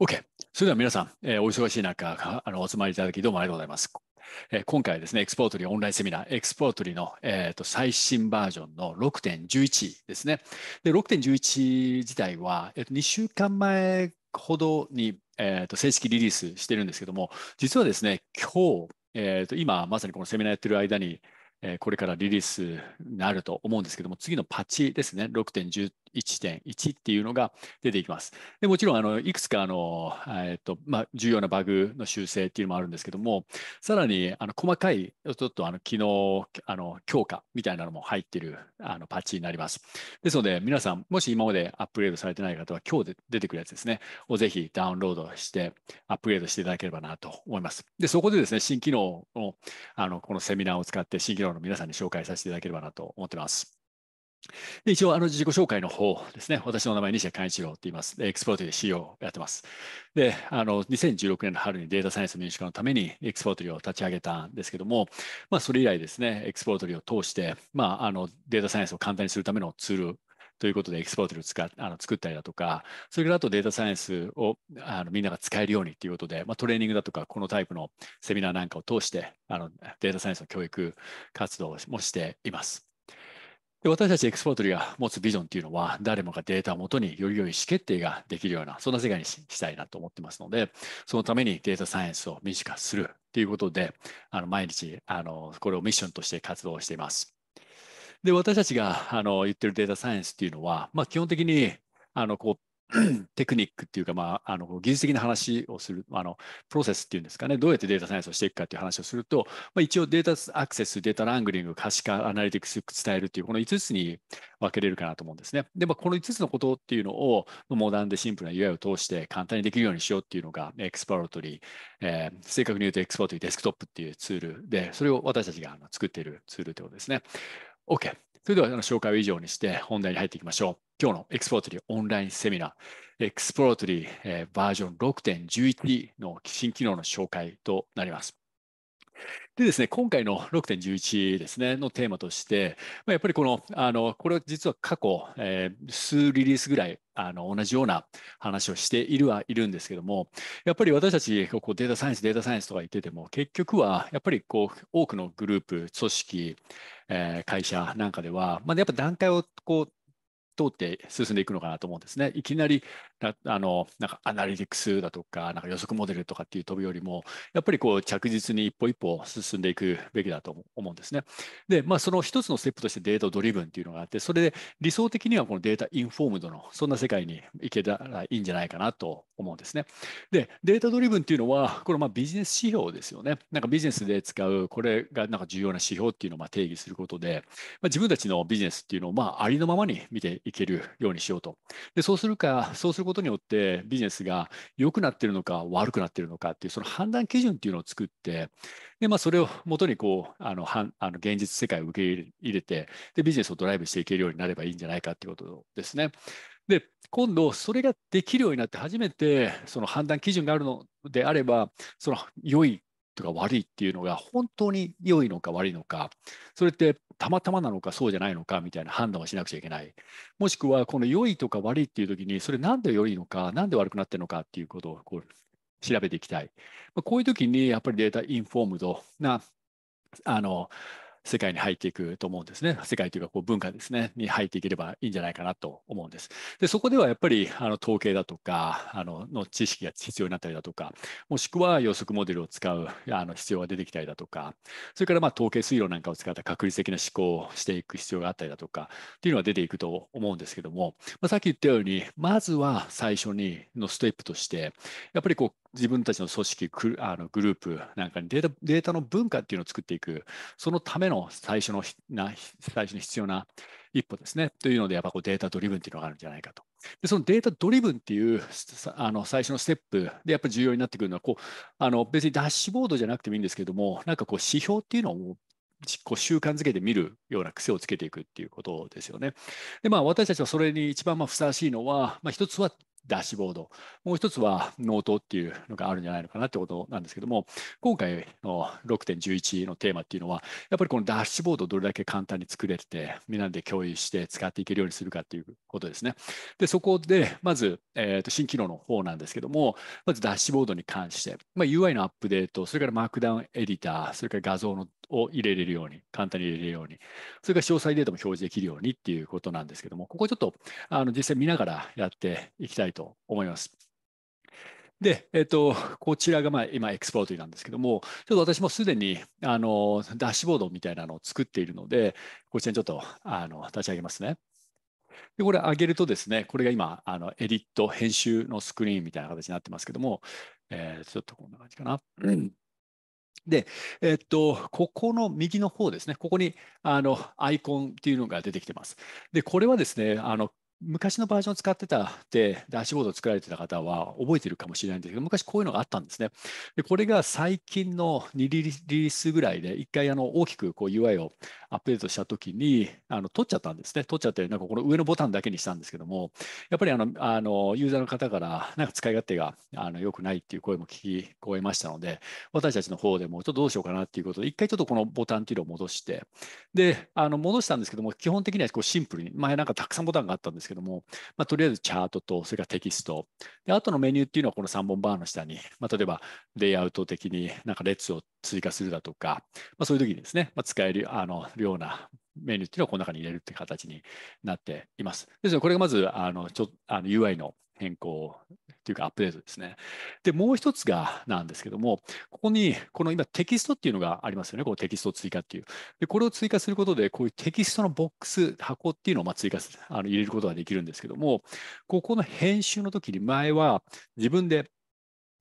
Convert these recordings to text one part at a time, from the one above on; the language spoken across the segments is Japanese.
OK。それでは皆さん、えー、お忙しい中、あのお集まりいただきどうもありがとうございます。えー、今回ですね、エクスポートリーオンラインセミナー、エクスポートリーの、えーと、最新バージョンの6.11ですね。で、6.11自体は、えーと、2週間前ほどに、えーと、正式リリースしてるんですけども、実はですね、今日、えー、と今まさにこのセミナーやってる間に、これからリリースになると思うんですけども、次のパッチですね、6.11 1.1っていうのが出てきます。でもちろんあのいくつかあの、えっとまあ、重要なバグの修正っていうのもあるんですけどもさらにあの細かいちょっとあの機能あの強化みたいなのも入ってるあのパッチになります。ですので皆さんもし今までアップグレードされてない方は今日で出てくるやつですねをぜひダウンロードしてアップグレードしていただければなと思います。でそこでですね新機能をあのこのセミナーを使って新機能の皆さんに紹介させていただければなと思ってます。で一応あの自己紹介の方ですね、私の名前、西谷寛一郎って言います。エクスポートで CEO をやってます。で、あの2016年の春にデータサイエンス民主化のためにエクスポートリを立ち上げたんですけども、まあ、それ以来ですね、エクスポートリを通して、まあ、あのデータサイエンスを簡単にするためのツールということでエクスポートを使あの作ったりだとか、それからあとデータサイエンスをあのみんなが使えるようにということで、まあ、トレーニングだとか、このタイプのセミナーなんかを通して、あのデータサイエンスの教育活動もしています。で私たちエクスポートリが持つビジョンっていうのは、誰もがデータをもとにより良い意思決定ができるような、そんな世界にしたいなと思ってますので、そのためにデータサイエンスを民主化するということで、あの毎日あのこれをミッションとして活動しています。で、私たちがあの言ってるデータサイエンスっていうのは、まあ、基本的にあのこう テクニックっていうか、まあ、あの技術的な話をするあのプロセスっていうんですかねどうやってデータサイエンスをしていくかっていう話をすると、まあ、一応データアクセスデータラングリング可視化アナリティクス伝えるっていうこの5つに分けれるかなと思うんですねで、まあ、この5つのことっていうのをモダンでシンプルな UI を通して簡単にできるようにしようっていうのがエクスパロトリー、えー、正確に言うとエクスパロトリーデスクトップっていうツールでそれを私たちが作っているツールってことですね OK それでは紹介を以上にして本題に入っていきましょう今日のエクスプロートリーオンラインセミナー、エクスプロートリー、えー、バージョン6.11の新機能の紹介となります。でですね、今回の6.11ですね、のテーマとして、まあ、やっぱりこの、あの、これは実は過去、えー、数リリースぐらい、あの、同じような話をしているはいるんですけども、やっぱり私たち、こう、データサイエンス、データサイエンスとか言ってても、結局は、やっぱりこう、多くのグループ、組織、えー、会社なんかでは、まあ、やっぱ段階をこう、通って進んでいくのかなと思うんですね。いきなりあのなんかアナリティクスだとかなんか予測モデルとかっていう飛ぶよりもやっぱりこう着実に一歩一歩進んでいくべきだと思うんですね。で、まあ、その一つのステップとしてデータドリブンっていうのがあってそれで理想的にはこのデータインフォームドのそんな世界に行けたらいいんじゃないかなと思うんですね。でデータドリブンっていうのはこのまあビジネス指標ですよね。なんかビジネスで使うこれがなんか重要な指標っていうのをまあ定義することで、まあ、自分たちのビジネスっていうのをまあありのままに見ていけるようにしようと。でそうするかそうすることによってビジネスが良くなってるのか悪くなってるのかっていうその判断基準っていうのを作ってで、まあ、それをもとにこうあのはあの現実世界を受け入れてでビジネスをドライブしていけるようになればいいんじゃないかっていうことですね。で今度それができるようになって初めてその判断基準があるのであればその良いとか悪いっていうのが本当に良いのか悪いのかそれってたまたまなのかそうじゃないのかみたいな判断をしなくちゃいけないもしくはこの良いとか悪いっていう時にそれなんで良いのかなんで悪くなってるのかっていうことをこう調べていきたい、まあ、こういう時にやっぱりデータインフォームドなあの世界に入っていくと思うんですね。世界というかこう文化ですね、に入っていければいいんじゃないかなと思うんです。で、そこではやっぱりあの統計だとかあのの知識が必要になったりだとか、もしくは予測モデルを使うあの必要が出てきたりだとか、それからまあ統計推論なんかを使った確率的な思考をしていく必要があったりだとかっていうのは出ていくと思うんですけども、まあ、さっき言ったように、まずは最初にのステップとして、やっぱりこう自分たちの組織あのグループなんかにデータデータの文化っていうのを作っていくそのための最初のな最初必要な一歩ですねというのでやっぱこうデータドリブンっていうのがあるんじゃないかとでそのデータドリブンっていうあの最初のステップでやっぱり重要になってくるのはこうあの別にダッシュボードじゃなくてもいいんですけどもなんかこう指標っていうのをこう習慣づけて見るような癖をつけていくっていうことですよね。でまあ私たちはそれに一番まあふさわしいのは、まあ、一つはダッシュボード、もう一つはノートっていうのがあるんじゃないのかなってことなんですけども、今回の6.11のテーマっていうのは、やっぱりこのダッシュボードをどれだけ簡単に作れて、みんなで共有して使っていけるようにするかっていうことですね。で、そこで、まず、えー、と新機能の方なんですけども、まずダッシュボードに関して、まあ、UI のアップデート、それからマークダウンエディター、それから画像のを入れれるように、簡単に入れれるように、それから詳細データも表示できるようにっていうことなんですけども、ここちょっとあの実際見ながらやっていきたいとと思います。で、えっと、こちらがまあ今、エクスポートなんですけども、ちょっと私もすでにあのダッシュボードみたいなのを作っているので、こちらにちょっとあの立ち上げますね。でこれ上げるとですね、これが今、あのエディット、編集のスクリーンみたいな形になってますけども、えー、ちょっとこんな感じかな。うんで、えっと、ここの右の方ですね、ここにあのアイコンっていうのが出てきてます。で、これはですね、あの昔のバージョンを使ってたで、ダッシュボードを作られてた方は覚えてるかもしれないんですけど、昔こういうのがあったんですね。でこれが最近の2リリースぐらいで、一回あの大きくこう UI をアップデートした時にあの取っちゃったんですね取っちゃってなんかこの上のボタンだけにしたんですけどもやっぱりあのあのユーザーの方からなんか使い勝手があの良くないっていう声も聞きこえましたので私たちの方でもちょっとどうしようかなっていうことで一回ちょっとこのボタンっていうのを戻してであの戻したんですけども基本的にはこうシンプルに前なんかたくさんボタンがあったんですけども、まあ、とりあえずチャートとそれからテキストであとのメニューっていうのはこの3本バーの下に、まあ、例えばレイアウト的になんか列を追加するだとか、まあ、そういう時にですね、まあ、使えるあのようなメニューっていうのをこの中に入れるっていう形になっています。ですので、これがまずあのちょあの UI の変更というかアップデートですね。で、もう一つがなんですけども、ここにこの今テキストっていうのがありますよね。こうテキストを追加っていう。で、これを追加することで、こういうテキストのボックス、箱っていうのをま追加するあの入れることができるんですけども、ここの編集の時に前は自分で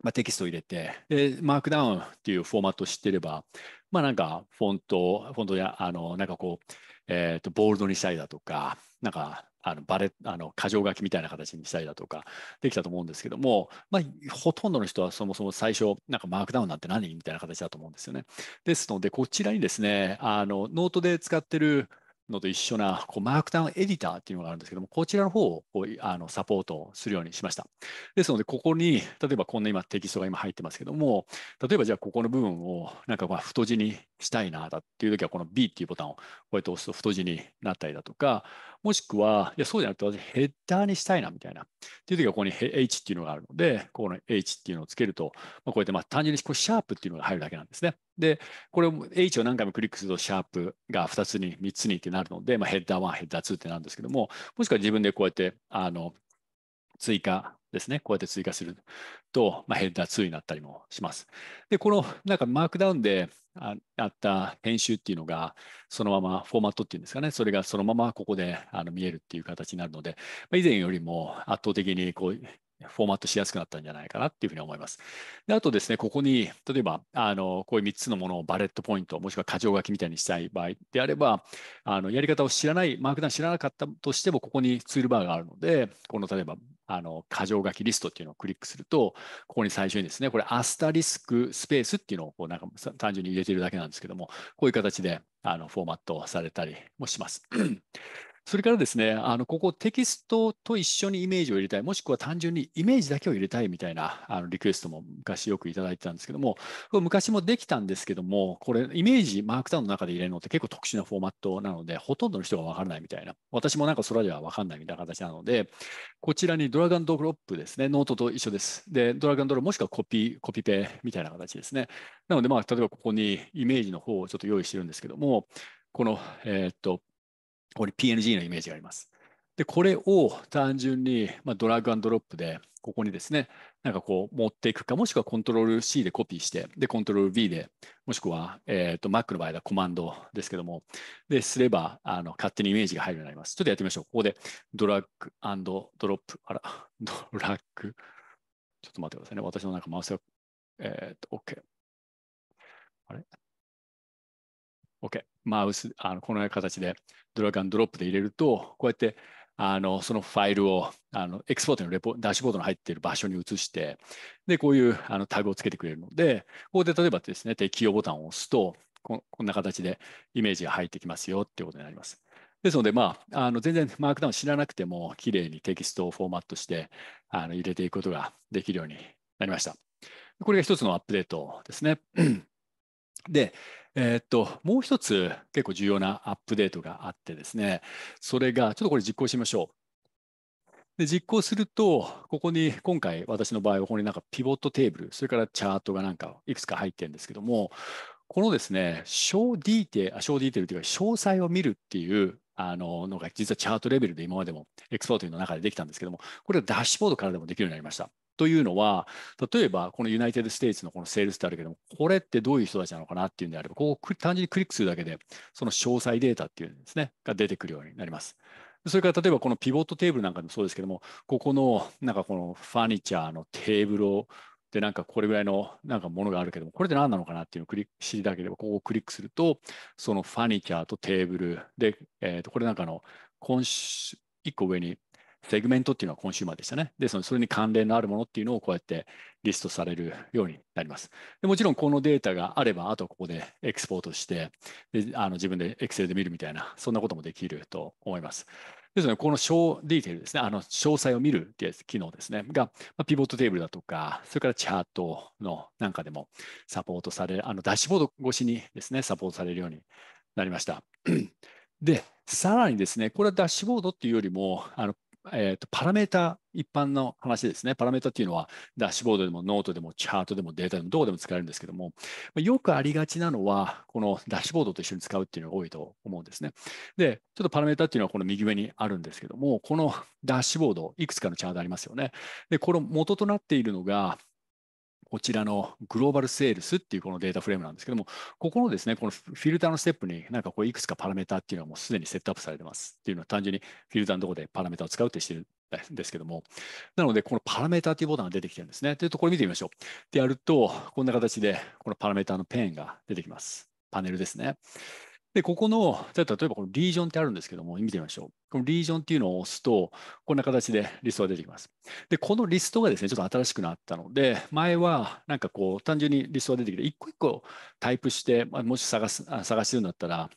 まテキストを入れてで、マークダウンっていうフォーマットを知ってれば、まあなんかフォント、フォントや、あの、なんかこう、えっ、ー、と、ボールドにしたりだとか、なんか、あのバレあの箇条書きみたいな形にしたりだとかできたと思うんですけども、まあ、ほとんどの人はそもそも最初なんかマークダウンなんて何みたいな形だと思うんですよね。ですのでこちらにですねあのノートで使ってるのと一緒なこうマークダウンエディターっていうのがあるんですけども、こちらの方をこうあのサポートするようにしました。ですので、ここに、例えばこんな今テキストが今入ってますけども、例えばじゃあここの部分をなんかまあ太字にしたいなだっていう時は、この B っていうボタンをこうやって押すと太字になったりだとか、もしくは、いや、そうじゃなくて私ヘッダーにしたいなみたいな。っていう時はここに H っていうのがあるので、ここの H っていうのをつけると、まあ、こうやってまあ単純にこうシャープっていうのが入るだけなんですね。で、これを H を何回もクリックするとシャープが2つに3つにってなるので、まあ、ヘッダー1、ヘッダー2ってなるんですけども、もしくは自分でこうやって、あの、追加ですね、こうやって追加すると、まあ、ヘッダー2になったりもします。で、このなんかマークダウンであった編集っていうのが、そのままフォーマットっていうんですかね、それがそのままここであの見えるっていう形になるので、まあ、以前よりも圧倒的にこうフォーマットしやすくなったんじゃないかなっていうふうに思います。であとですね、ここに、例えば、あの、こういう3つのものをバレットポイント、もしくは箇条書きみたいにしたい場合であれば、あの、やり方を知らない、マークダウン知らなかったとしても、ここにツールバーがあるので、この例えば、あの箇条書きリストっていうのをクリックすると、ここに最初にですね、これアスタリスクスペースっていうのをこうなんか単純に入れてるだけなんですけども、こういう形であのフォーマットされたりもします。それからですね、あのここテキストと一緒にイメージを入れたい、もしくは単純にイメージだけを入れたいみたいなあのリクエストも昔よくいただいてたんですけども、これ昔もできたんですけども、これイメージマークダウンの中で入れるのって結構特殊なフォーマットなので、ほとんどの人がわからないみたいな、私もなんかそれではわかんないみたいな形なので、こちらにドラアンドロップですね、ノートと一緒です。で、ドラアンドロップもしくはコピー、コピペみたいな形ですね。なので、まあ、例えばここにイメージの方をちょっと用意してるんですけども、この、えー、っと、こ PNG のイメージがあります。で、これを単純に、まあ、ドラッグアンドロップで、ここにですね、なんかこう持っていくか、もしくはコントロール C でコピーして、で、コントロール V で、もしくは、えっ、ー、と、Mac の場合はコマンドですけども、で、すれば、あの、勝手にイメージが入るようになります。ちょっとやってみましょう。ここで、ドラッグアンドドロップ、あら、ドラッグ、ちょっと待ってくださいね。私のなんかマウスが、えっ、ー、と、OK。あれ OK、マウス、あのこのような形でドラッグンドロップで入れると、こうやってあのそのファイルをあのエクスポートのレポダッシュボードの入っている場所に移して、で、こういうあのタグをつけてくれるので、ここで例えばですね、適用ボタンを押すと、こんな形でイメージが入ってきますよっていうことになります。ですので、まあ、あの全然マークダウン知らなくても、きれいにテキストをフォーマットしてあの入れていくことができるようになりました。これが一つのアップデートですね。で、えー、っと、もう一つ結構重要なアップデートがあってですね、それが、ちょっとこれ実行しましょう。で実行すると、ここに今回私の場合はここになんかピボットテーブル、それからチャートがなんかいくつか入ってるんですけども、このですね、小ディテール、小ディテールというか詳細を見るっていうあののが実はチャートレベルで今までもエクスポートの中でできたんですけども、これはダッシュボードからでもできるようになりました。というのは例えばこのユナイテッド・ステイツのこのセールスってあるけどもこれってどういう人たちなのかなっていうんであればこう単純にクリックするだけでその詳細データっていうんですねが出てくるようになります。それから例えばこのピボットテーブルなんかでもそうですけどもここのなんかこのファニチャーのテーブルをでなんかこれぐらいのなんかものがあるけどもこれって何なのかなっていうのをクリック知りたければここをクリックするとそのファニチャーとテーブルで、えー、とこれなんかの今週1個上にセグメントっていうのはコンシューマーでしたね。でそのそれに関連のあるものっていうのをこうやってリストされるようになります。でもちろん、このデータがあれば、あとここでエクスポートしてであの自分で Excel で見るみたいな、そんなこともできると思います。ですので、この小ディテールですね、あの詳細を見るっていう機能ですね、が、まピボットテーブルだとか、それからチャートのなんかでもサポートされる、あのダッシュボード越しにですね、サポートされるようになりました。で、さらにですね、これはダッシュボードっていうよりも、あのえーと、パラメータ一般の話ですね。パラメータっていうのはダッシュボードでもノートでもチャートでもデータでもどこでも使えるんですけども、よくありがちなのは、このダッシュボードと一緒に使うっていうのが多いと思うんですね。で、ちょっとパラメータっていうのはこの右上にあるんですけども、このダッシュボード、いくつかのチャートありますよね。で、この元となっているのが、こちらのグローバルセールスっていうこのデータフレームなんですけども、ここのですね、このフィルターのステップに、なんかこういくつかパラメータっていうのはもうすでにセットアップされてますっていうのは単純にフィルターのところでパラメータを使うってしてるんですけども、なのでこのパラメータっていうボタンが出てきてるんですね。というとこれ見てみましょう。でやると、こんな形でこのパラメータのペンが出てきます。パネルですね。で、ここの、例えばこのリージョンってあるんですけども、見てみましょう。このリージョンっていうのを押すと、こんな形でリストが出てきます。で、このリストがですね、ちょっと新しくなったので、前はなんかこう、単純にリストが出てきて、一個一個タイプして、もし探す、探してるんだったら、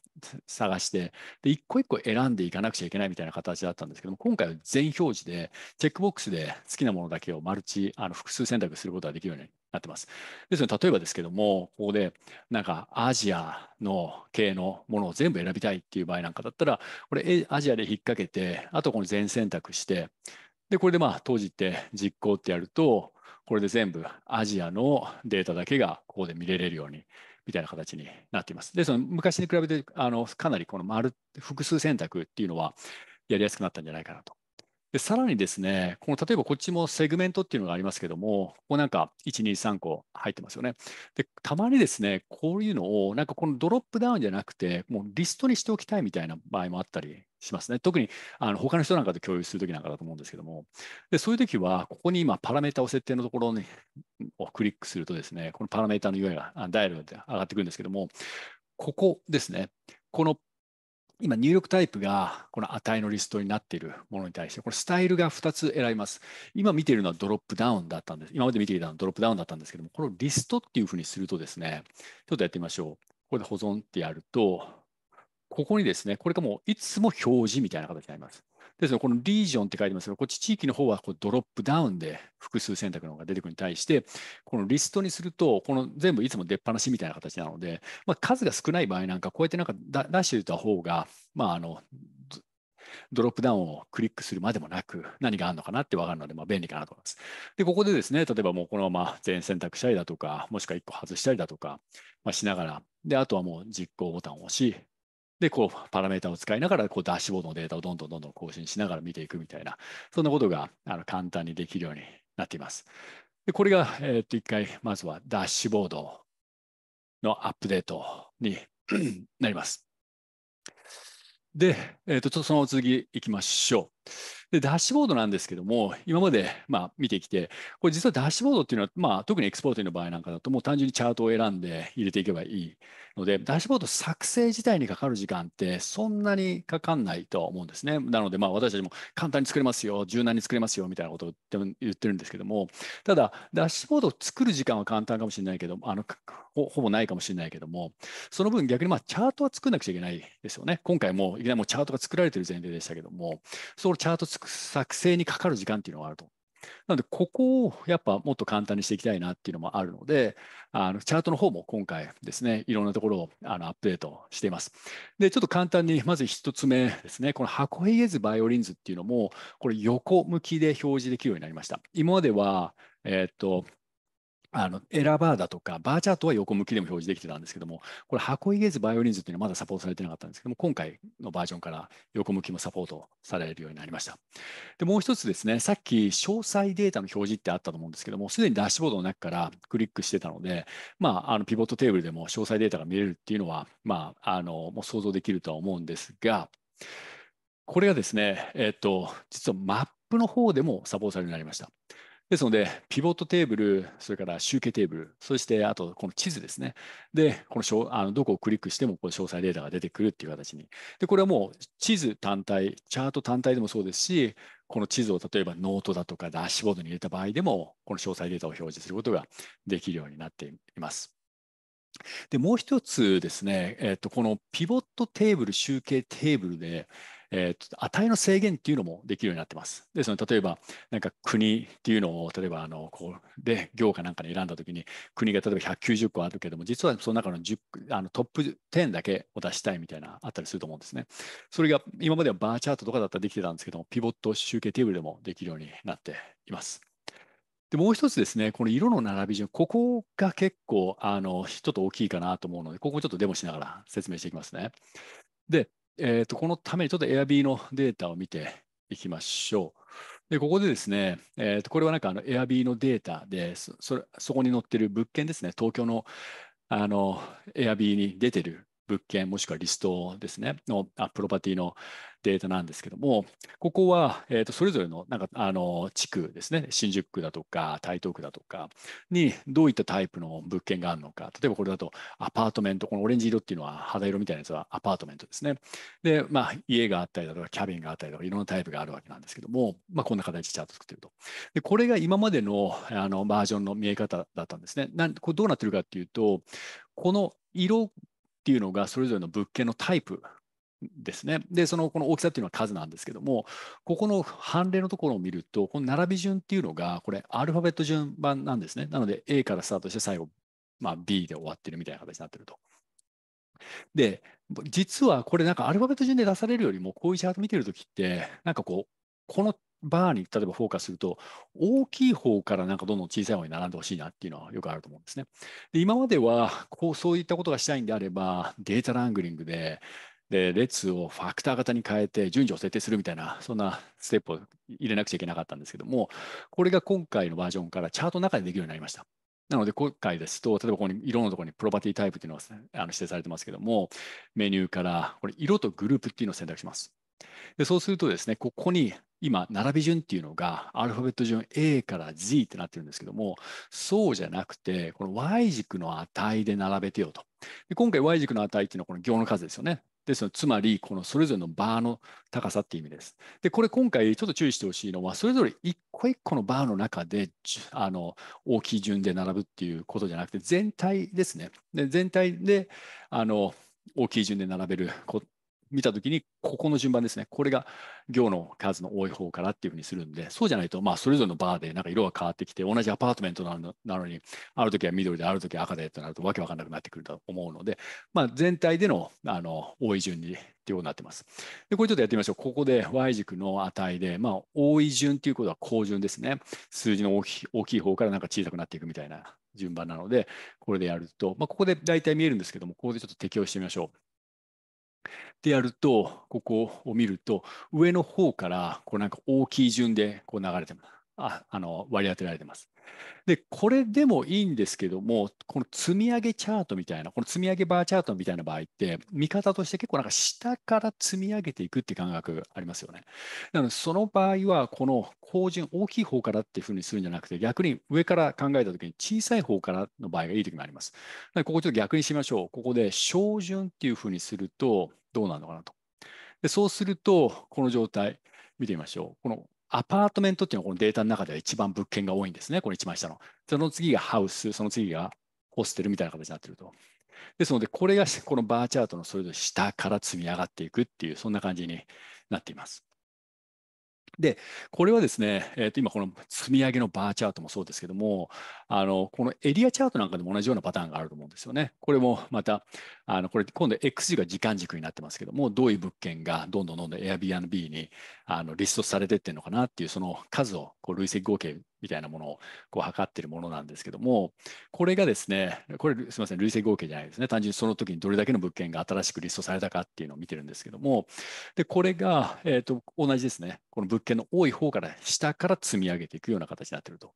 探して、で、一個一個選んでいかなくちゃいけないみたいな形だったんですけども、今回は全表示で、チェックボックスで好きなものだけをマルチ、あの複数選択することができるようになってます。ですので、例えばですけども、ここで、なんかアジアの系のものを全部選びたいっていう場合なんかだったら、これ、アジアで引っっ掛けて、あとこの全選択して、で、これでまあ閉じて実行ってやると、これで全部アジアのデータだけがここで見れれるようにみたいな形になっています。で、その昔に比べてあのかなりこの丸複数選択っていうのはやりやすくなったんじゃないかなと。で、さらにですね、この例えばこっちもセグメントっていうのがありますけども、ここなんか1、2、3個入ってますよね。で、たまにですね、こういうのをなんかこのドロップダウンじゃなくて、もうリストにしておきたいみたいな場合もあったりしますね。特にあの他の人なんかと共有するときなんかだと思うんですけども。で、そういうときは、ここに今、パラメータを設定のところにをクリックするとですね、このパラメータの UI が、ダイヤルが上がってくるんですけども、ここですね、この今、入力タイプがこの値のリストになっているものに対して、これスタイルが2つ選びます。今見ているのはドロップダウンだったんです。今まで見ていたのはドロップダウンだったんですけども、このリストっていうふうにするとですね、ちょっとやってみましょう。ここで保存ってやると、ここにですね、これがもういつも表示みたいな形になります。ですので、このリージョンって書いてますけど、こっち地域の方はこうドロップダウンで複数選択の方が出てくるに対して、このリストにすると、この全部いつも出っ放しみたいな形なので、まあ、数が少ない場合なんか、こうやってなんか出しておいた方が、まあ、あの、ドロップダウンをクリックするまでもなく、何があるのかなって分かるので、まあ、便利かなと思います。で、ここでですね、例えばもうこのまま全選択したりだとか、もしくは1個外したりだとか、まあ、しながら、で、あとはもう実行ボタンを押し、で、こう、パラメータを使いながら、こう、ダッシュボードのデータをどんどんどんどん更新しながら見ていくみたいな、そんなことがあの簡単にできるようになっています。で、これが、えっと、一回、まずはダッシュボードのアップデートに なります。で、えっと、その次行きましょう。で、ダッシュボードなんですけども、今までまあ見てきて、これ実はダッシュボードっていうのは、まあ、特にエクスポートの場合なんかだと、もう単純にチャートを選んで入れていけばいいので、ダッシュボード作成自体にかかる時間ってそんなにかかんないと思うんですね。なので、まあ、私たちも簡単に作れますよ、柔軟に作れますよみたいなことを言ってるんですけども、ただ、ダッシュボードを作る時間は簡単かもしれないけど、あのほほぼないかもしれないけども、その分逆にまあチャートは作んなくちゃいけないですよね。今回もいきなりもうチャートが作られてる前提でしたけども、そのチャート作成にかかる時間っていうのがあると。なので、ここをやっぱもっと簡単にしていきたいなっていうのもあるので、あのチャートの方も今回ですね、いろんなところをあのアップデートしています。で、ちょっと簡単に、まず1つ目ですね、この箱ひげ図バイオリンズっていうのも、これ横向きで表示できるようになりました。今までは、えっ、と、あのエラーバーだとか、バーチャートは横向きでも表示できてたんですけども、これ、箱入れずバイオリンズっていうのはまだサポートされてなかったんですけども、今回のバージョンから横向きもサポートされるようになりました。で、もう一つですね、さっき詳細データの表示ってあったと思うんですけども、すでにダッシュボードの中からクリックしてたので、まあ、あのピボットテーブルでも詳細データが見れるっていうのは、まあ、あのもう想像できるとは思うんですが、これがですね、えっ、と、実はマップの方でもサポートされるようになりました。ですので、ピボットテーブル、それから集計テーブル、そしてあとこの地図ですね。で、このあのどこをクリックしてもこの詳細データが出てくるっていう形に。で、これはもう地図単体、チャート単体でもそうですし、この地図を例えばノートだとかダッシュボードに入れた場合でも、この詳細データを表示することができるようになっています。で、もう一つですね、えっと、このピボットテーブル、集計テーブルで、えー、値の制限っていうのもできるようになってます。で、の例えば、なんか国っていうのを、例えば、あの、こう、で、行かなんかに選んだときに、国が例えば190個あるけども、実はその中の10あのトップ10だけを出したいみたいな、あったりすると思うんですね。それが、今まではバーチャートとかだったらできてたんですけども、ピボット集計テーブルでもできるようになっています。でもう一つですね、この色の並び順、ここが結構あのちょっと大きいかなと思うので、ここちょっとデモしながら説明していきますね。で、えー、とこのためにちょっと Airb のデータを見ていきましょう。で、ここでですね、えー、とこれはなんかあの Airb のデータでそ、そこに載ってる物件ですね、東京のあの Airb に出てる物件もしくはリストですねのあプロパティのデータなんですけどもここは、えー、とそれぞれのなんかあの地区ですね新宿区だとか台東区だとかにどういったタイプの物件があるのか例えばこれだとアパートメントこのオレンジ色っていうのは肌色みたいなやつはアパートメントですねで、まあ、家があったりだとかキャビンがあったりとかいろんなタイプがあるわけなんですけども、まあ、こんな形でチャート作ってるとでこれが今までのあのバージョンの見え方だったんですねなんこれどうなってるかっていうとこの色っていうのがそれぞれの物件のタイプですね。で、そのこの大きさっていうのは数なんですけども、ここの判例のところを見ると、この並び順っていうのが、これ、アルファベット順番なんですね。なので、A からスタートして最後、まあ、B で終わってるみたいな形になってると。で、実はこれ、なんかアルファベット順で出されるよりも、こういうチャート見てるときって、なんかこう、このバーに例えばフォーカスすると、大きい方からなんかどんどん小さい方に並んでほしいなっていうのはよくあると思うんですね。で今まではこう、そういったことがしたいんであれば、データラングリングで、で列をファクター型に変えて順序を設定するみたいな、そんなステップを入れなくちゃいけなかったんですけども、これが今回のバージョンからチャートの中でできるようになりました。なので、今回ですと、例えばここに色のところにプロパティタイプっていうのがあの指定されてますけども、メニューからこれ色とグループっていうのを選択します。でそうするとですね、ここに今、並び順っていうのが、アルファベット順 A から Z ってなってるんですけども、そうじゃなくて、この Y 軸の値で並べてよと。で今回 Y 軸の値っていうのはこの行の数ですよね。ですので、つまり、このそれぞれのバーの高さっていう意味です。で、これ今回ちょっと注意してほしいのは、それぞれ一個一個のバーの中で、あの、大きい順で並ぶっていうことじゃなくて、全体ですね。で全体で、あの、大きい順で並べる見たときに、ここの順番ですね。これが行の数の多い方からっていうふうにするんで、そうじゃないと、まあ、それぞれのバーでなんか色が変わってきて、同じアパートメントなのなのに、ある時は緑で、ある時は赤でとなると、わけわかんなくなってくると思うので、まあ、全体でのあの多い順にっていうことになってます。で、これちょっとやってみましょう。ここで Y 軸の値で、まあ、多い順っていうことは高順ですね。数字の大きい大きい方からなんか小さくなっていくみたいな順番なので、これでやると、まあ、ここで大体見えるんですけども、ここでちょっと適用してみましょう。でやるとここを見ると上の方からこうなんか大きい順でこう流れてますああの割り当てられてます。で、これでもいいんですけども、この積み上げチャートみたいな、この積み上げバーチャートみたいな場合って、見方として結構なんか下から積み上げていくって感覚ありますよね。なので、その場合は、この高順、大きい方からっていうふうにするんじゃなくて、逆に上から考えたときに小さい方からの場合がいいときもあります。ここちょっと逆にしましょう。ここで小順っていうふうにすると、どうなるのかなと。でそうすると、この状態、見てみましょう。このアパートメントっていうのはこのデータの中では一番物件が多いんですね、この一番下の。その次がハウス、その次がホステルみたいな形になってると。ですので、これがこのバーチャートのそれぞれ下から積み上がっていくっていう、そんな感じになっています。で、これはですね、えー、と今この積み上げのバーチャートもそうですけども、あのこのエリアチャートなんかでも同じようなパターンがあると思うんですよね。これもまた、あのこれ今度 X 字が時間軸になってますけども、どういう物件がどんどんどんどん Airbnb にあのリストされてってるのかなっていうその数をこう累積合計みたいなものをこう測ってるものなんですけども、これがですね、これすみません、累積合計じゃないですね、単純にその時にどれだけの物件が新しくリストされたかっていうのを見てるんですけども、でこれが、えーと、と同じですね、この物件の多い方から下から積み上げていくような形になってると。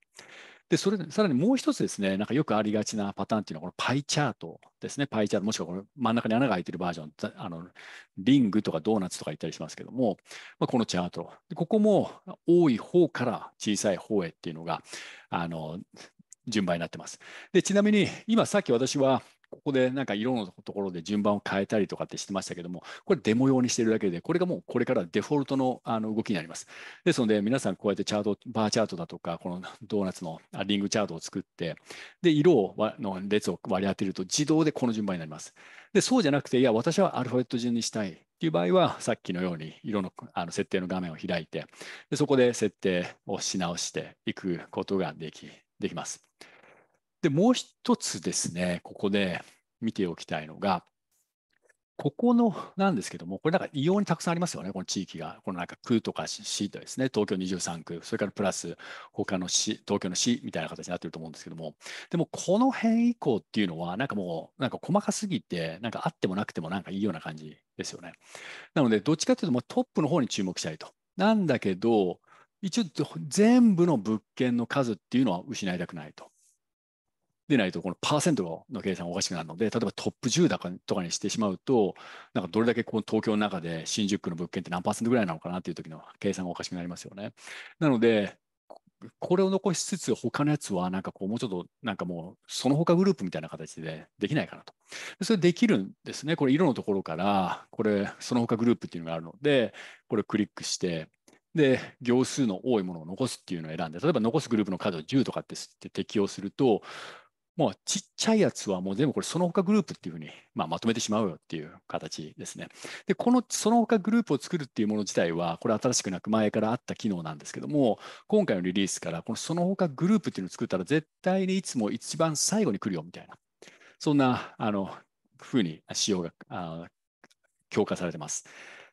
で、それで、さらにもう一つですね、なんかよくありがちなパターンっていうのは、このパイチャートですね、パイチャート、もしくはこの真ん中に穴が開いてるバージョン、あのリングとかドーナツとか言ったりしますけども、まあ、このチャートで、ここも多い方から小さい方へっていうのが、あの順番になってます。でちなみに、今さっき私はここでなんか色のところで順番を変えたりとかってしてましたけども、これデモ用にしているだけで、これがもうこれからデフォルトのあの動きになります。ですので、皆さんこうやってチャート、バーチャートだとか、このドーナツのリングチャートを作って、で、色をの列を割り当てると自動でこの順番になります。で、そうじゃなくて、いや、私はアルファベット順にしたい。っていう場合は、さっきのように色のあの設定の画面を開いてで、そこで設定をし直していくことができできます。で、もう一つですね、ここで見ておきたいのが、ここのなんですけども、これなんか異様にたくさんありますよね、この地域が。このなんか区とか市とですね、東京23区、それからプラス他の市、東京の市みたいな形になってると思うんですけども、でもこの辺以降っていうのは、なんかもう、なんか細かすぎて、なんかあってもなくてもなんかいいような感じですよね。なので、どっちかというと、トップの方に注目したいと。なんだけど、一応全部の物件の数っていうのは失いたくないと。でないと、このパーセントの計算がおかしくなるので、例えばトップ10だかとかにしてしまうと、なんかどれだけこの東京の中で新宿区の物件って何パーセントぐらいなのかなっていう時の計算がおかしくなりますよね。なので、これを残しつつ、他のやつはなんかこう、もうちょっとなんかもう、その他グループみたいな形でできないかなと。それできるんですね。これ、色のところから、これ、その他グループっていうのがあるので、これをクリックして、で、行数の多いものを残すっていうのを選んで、例えば残すグループの数を10とかって適用すると、もうちっちゃいやつはもう全部これその他グループっていうふうに、まあ、まとめてしまうよっていう形ですね。で、このその他グループを作るっていうもの自体は、これ新しくなく前からあった機能なんですけども、今回のリリースからこのその他グループっていうのを作ったら絶対にいつも一番最後に来るよみたいな、そんなあのふうに仕様が強化されてます。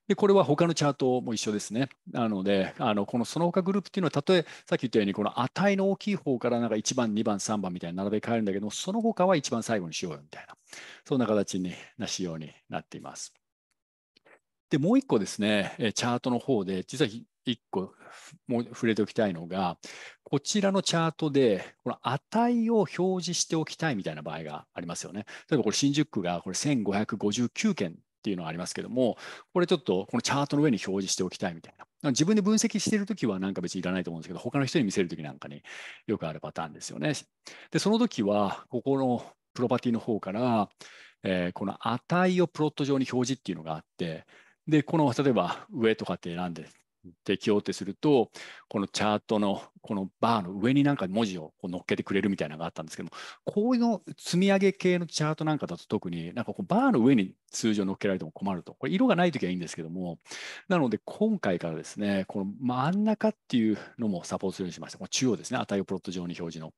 で、これは他のチャートも一緒ですね。なので、あのこのその他グループっていうのは、たとえさっき言ったように、この値の大きい方からなんか1番、2番、3番みたいに並べ替えるんだけども、その他は一番最後にしようよみたいな、そんな形にな仕様になっています。で、もう一個ですね、チャートの方で、実は1個も触れておきたいのが、こちらのチャートで、この値を表示しておきたいみたいな場合がありますよね。例えばこれ、新宿区がこれ1559件っていうのはありますけども、これちょっとこのチャートの上に表示しておきたいみたいな。自分で分析しているときはなんか別にいらないと思うんですけど、他の人に見せるときなんかによくあるパターンですよね。で、その時は、ここのプロパティの方から、えー、この値をプロット上に表示っていうのがあって、で、この例えば上とかって選んで適応ってするとこのチャートのこのバーの上になんか文字をこう乗っけてくれるみたいなのがあったんですけどもこういうの積み上げ系のチャートなんかだと特になんかこうバーの上に通常乗っけられても困るとこれ色がない時はいいんですけどもなので今回からですねこの真ん中っていうのもサポートするようにしました中央ですね値をプロット上に表示の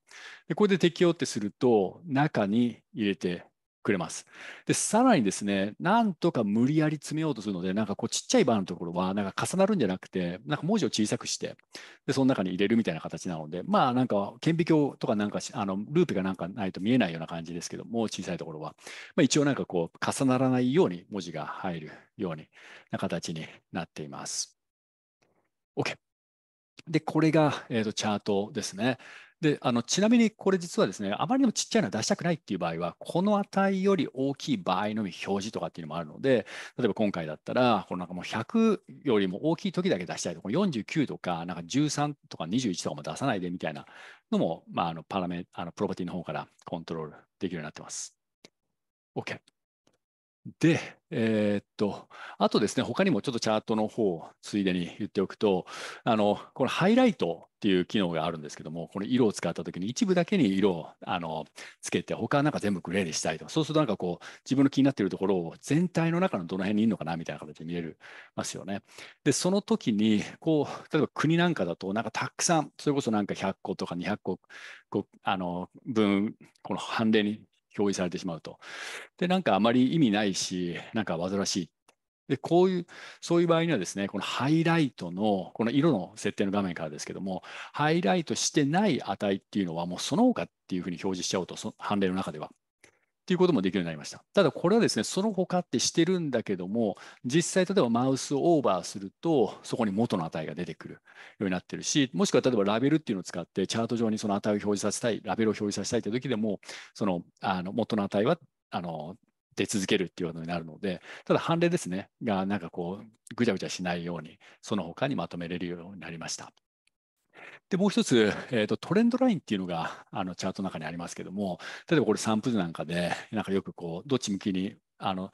でこれで適用ってすると中に入れてくれます。で、さらにですね、なんとか無理やり詰めようとするので、なんかこうちっちゃいバーのところは、なんか重なるんじゃなくて、なんか文字を小さくして、で、その中に入れるみたいな形なので、まあなんか顕微鏡とかなんかあの、ループがなんかないと見えないような感じですけども、小さいところは。まあ一応なんかこう重ならないように文字が入るようにな形になっています。OK。で、これが、えーとチャートですね。であのちなみにこれ実はですねあまりにもちっちゃいのは出したくないっていう場合はこの値より大きい場合のみ表示とかっていうのもあるので例えば今回だったらこのなんかもう100よりも大きい時だけ出したいとか49とかなんか13とか21とかも出さないでみたいなのも、まあ、あのパラメあのプロパティの方からコントロールできるようになってます。OK。で、えー、っと、あとですね、他にもちょっとチャートの方をついでに言っておくと、あの、このハイライトっていう機能があるんですけども、この色を使ったときに一部だけに色をあのつけて、他はなんか全部グレーにしたいとそうするとなんかこう、自分の気になっているところを全体の中のどの辺にいるのかなみたいな形で見れますよね。で、その時に、こう、例えば国なんかだと、なんかたくさん、それこそなんか100個とか200個、あの、分、この判例に表示されてしまうと。で、なんかあまり意味ないし、なんか煩わしい。で、こういう、そういう場合にはですね、このハイライトの、この色の設定の画面からですけども、ハイライトしてない値っていうのは、もうその他っていうふうに表示しちゃおうと、その判例の中では。っていうこともできるようになりました。ただこれはですね、その他ってしてるんだけども、実際例えばマウスをオーバーすると、そこに元の値が出てくるようになってるし、もしくは例えばラベルっていうのを使って、チャート上にその値を表示させたい、ラベルを表示させたいって時でも、そのあの元の値は、あの出続けるっていうことになるので、ただ判例ですね、がなんかこう、ぐちゃぐちゃしないように、その他にまとめれるようになりました。で、もう一つ、えーと、トレンドラインっていうのがあのチャートの中にありますけども、例えばこれ散布図なんかで、なんかよくこう、どっち向きにあの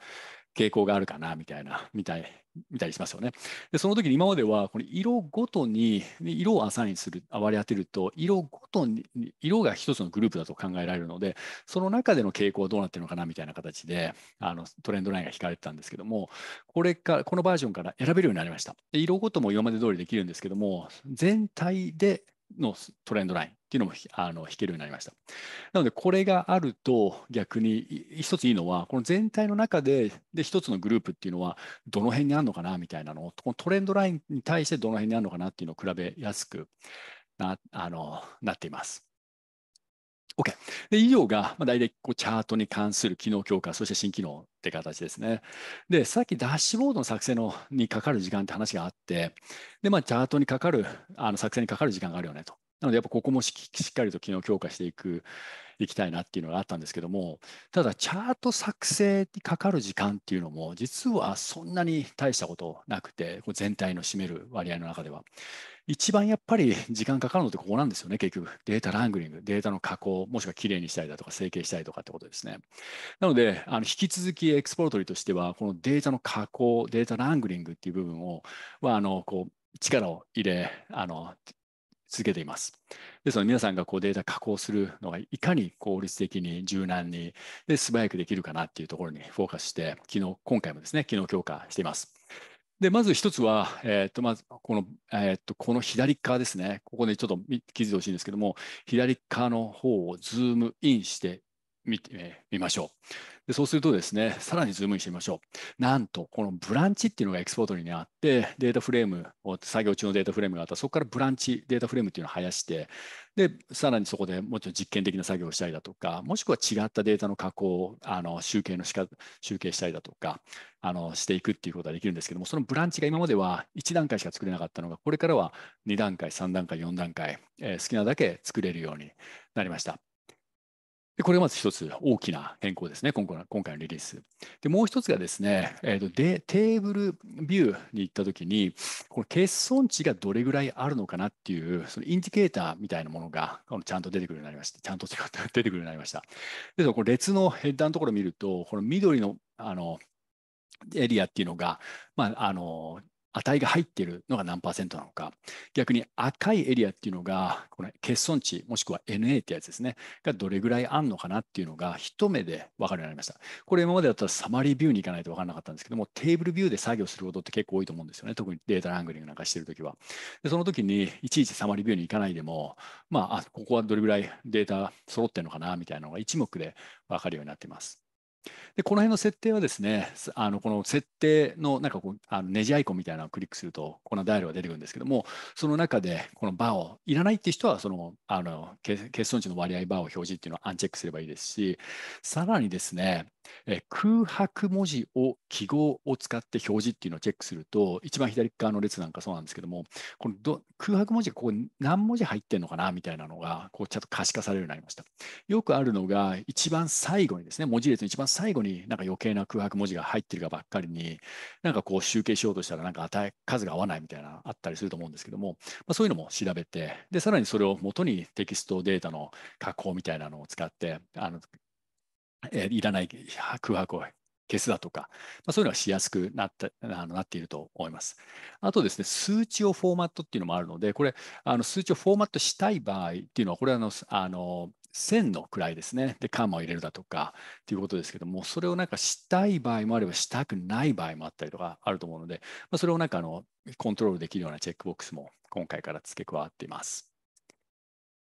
傾向があるかなみたいな、みたい、見たりしますよね。で、その時に今までは、この色ごとに、色をアサインする、割り当てると、色ごとに、色が一つのグループだと考えられるので、その中での傾向はどうなってるのかなみたいな形で、あのトレンドラインが引かれてたんですけども、これから、このバージョンから選べるようになりました。で色ごとも今まで通りできるんですけども、全体でのトレンドラインっていうのもあの引けるようになりました。なので、これがあると逆に一ついいのは、この全体の中でで一つのグループっていうのはどの辺にあるのかなみたいなのを、このトレンドラインに対してどの辺にあるのかなっていうのを比べやすくなあのなっています。OK。で、以上が、まあ、大体こうチャートに関する機能強化、そして新機能って形ですね。で、さっきダッシュボードの作成のにかかる時間って話があって、で、まあ、チャートにかかる、あの作成にかかる時間があるよねと。なので、やっぱここもしっかりと機能強化していく、いきたいなっていうのがあったんですけども、ただ、チャート作成にかかる時間っていうのも、実はそんなに大したことなくて、こう全体の占める割合の中では。一番やっぱり 時間かかるのってここなんですよね、結局。データラングリング、データの加工、もしくはきれいにしたりだとか、整形したりとかってことですね。なので、あの引き続きエクスポートリーとしては、このデータの加工、データラングリングっていう部分を、はあのこう力を入れ、あの続けています。ですので皆さんがこうデータ加工するのがいかに効率的に柔軟にで素早くできるかなっていうところにフォーカスして昨日今回もですね昨日強化しています。で、まず一つは、えっ、と、まず、この、えっ、と、この左側ですね。ここでちょっと気づいてほしいんですけども、左側の方をズームインしてみてみましょう。でそうするとですね、さらにズームインしてみましょう。なんと、このブランチっていうのがエクスポートに、ね、あって、データフレームを、作業中のデータフレームがあったら、そこからブランチ、データフレームっていうのを生やして、で、さらにそこでもうちょっと実験的な作業をしたりだとか、もしくは違ったデータの加工あの集計のしか、集計したりだとか、あのしていくっていうことができるんですけども、そのブランチが今までは1段階しか作れなかったのが、これからは2段階、3段階、4段階、えー、好きなだけ作れるようになりました。でこれがまず一つ大きな変更ですね、今回の今回のリリース。で、もう一つがですね、えーとで、テーブルビューに行ったときに、この欠損値がどれぐらいあるのかなっていう、そのインジケーターみたいなものがちゃんと出てくるようになりました。ちゃんと出てくるようになりました。で、この列のヘッダーのところを見ると、この緑のあのエリアっていうのが、まあ、あの値が入っているのが何パーセントなのか逆に赤いエリアっていうのがこの欠損値もしくは NA ってやつですねがどれぐらいあんのかなっていうのが一目で分かるようになりましたこれ今までだったらサマリービューに行かないと分からなかったんですけどもテーブルビューで作業することって結構多いと思うんですよね特にデータラングリングなんかしてるときはでその時にいちいちサマリービューに行かないでもまあここはどれぐらいデータ揃ってるのかなみたいなのが一目で分かるようになっていますでこの辺の設定はですね、あのこの設定のなんかこうあのネジアイコンみたいなのをクリックすると、このダイヤルが出てくるんですけども、その中でこのバーをいらないっていう人は、そのあの欠損値の割合バーを表示っていうのをアンチェックすればいいですし、さらにですね、え空白文字を記号を使って表示っていうのをチェックすると、一番左側の列なんかそうなんですけども、このど空白文字がここ何文字入ってるのかなみたいなのが、こうちゃんと可視化されるようになりました。よくあるのが、一番最後にですね、文字列の一番最後になんか余計な空白文字が入ってるかばっかりに、なんかこう集計しようとしたら、なんか数が合わないみたいなあったりすると思うんですけども、まあ、そういうのも調べて、で、さらにそれを元にテキストデータの加工みたいなのを使って、あのえー、いらない空白を消すだとか、まあ、そういうのはしやすくなったあのなっていると思います。あとですね、数値をフォーマットっていうのもあるので、これ、あの数値をフォーマットしたい場合っていうのは、これはあの、あの線の位ですね。で、カンマを入れるだとかっていうことですけども、それをなんかしたい場合もあれば、したくない場合もあったりとかあると思うので、まあ、それをなんかあのコントロールできるようなチェックボックスも今回から付け加わっています。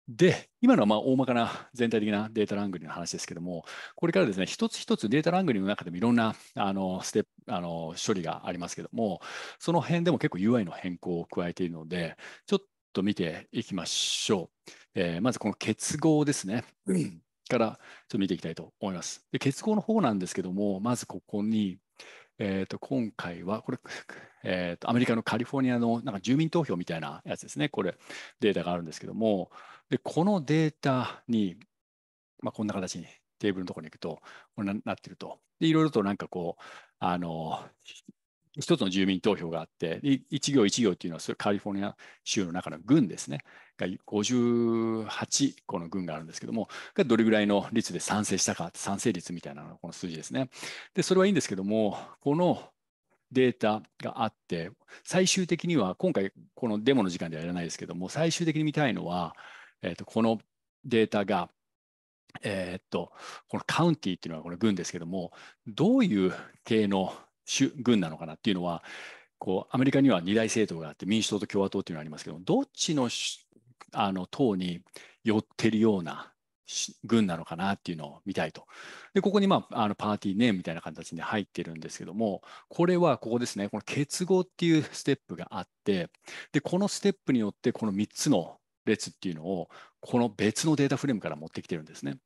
で、今のはまあ大まかな全体的なデータラングリングの話ですけども、これからですね、一つ一つデータラングリングの中でもいろんなあのステップあの処理がありますけども、その辺でも結構 UI の変更を加えているので、ちょっと見ていきましょう。えー、まずこの結合ですね。からちょっと見ていきたいと思います。で結合の方なんですけども、まずここに、えー、と今回はこれ、えー、とアメリカのカリフォルニアのなんか住民投票みたいなやつですね、これデータがあるんですけども、で、このデータに、まあ、こんな形にテーブルのところに行くと、こんなになってると。で、いろいろとなんかこう、あの、一つの住民投票があって、一行一行っていうのは、カリフォルニア州の中の軍ですね、が58個の軍があるんですけども、がどれぐらいの率で賛成したか、賛成率みたいなのがこの数字ですね。で、それはいいんですけども、このデータがあって、最終的には、今回、このデモの時間ではやらないですけども、最終的に見たいのは、えー、とこのデータが、えー、とこのカウンティっていうのはこの軍ですけどもどういう系の軍なのかなっていうのはこうアメリカには二大政党があって民主党と共和党っていうのがありますけどどっちのあの党に寄ってるような軍なのかなっていうのを見たいと。で、ここに、まあ、あのパーティーネームみたいな形で入ってるんですけども、これはここですね、この結合っていうステップがあって、で、このステップによって、この3つの列っていうのをこの別のデータフレームから持ってきてるんですね。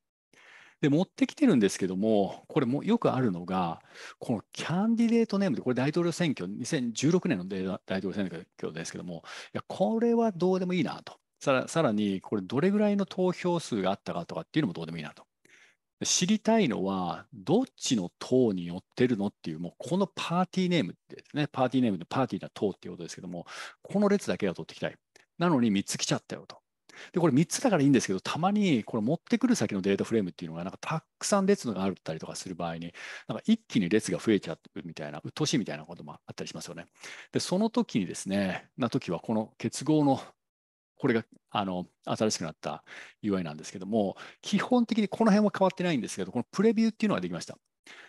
で持ってきてるんですけども、これもよくあるのが、このキャンディデートネームで、これ大統領選挙、2016年の大統領選挙ですけども、いやこれはどうでもいいなと。さらに、これどれぐらいの投票数があったかとかっていうのもどうでもいいなと。知りたいのは、どっちの党に寄ってるのっていう、もうこのパーティーネームですね、パーティーネームでパーティーな党っていうことですけども、この列だけは取っていきたい。なのに3つ来ちゃったよと。でこれ3つだからいいんですけどたまにこれ持ってくる先のデータフレームっていうのがなんかたくさん列があったりとかする場合になんか一気に列が増えちゃうみたいな鬱陶しいみたいなこともあったりしますよね。でその時にですねな時はこの結合のこれがあの新しくなった UI なんですけども基本的にこの辺は変わってないんですけどこのプレビューっていうのができました。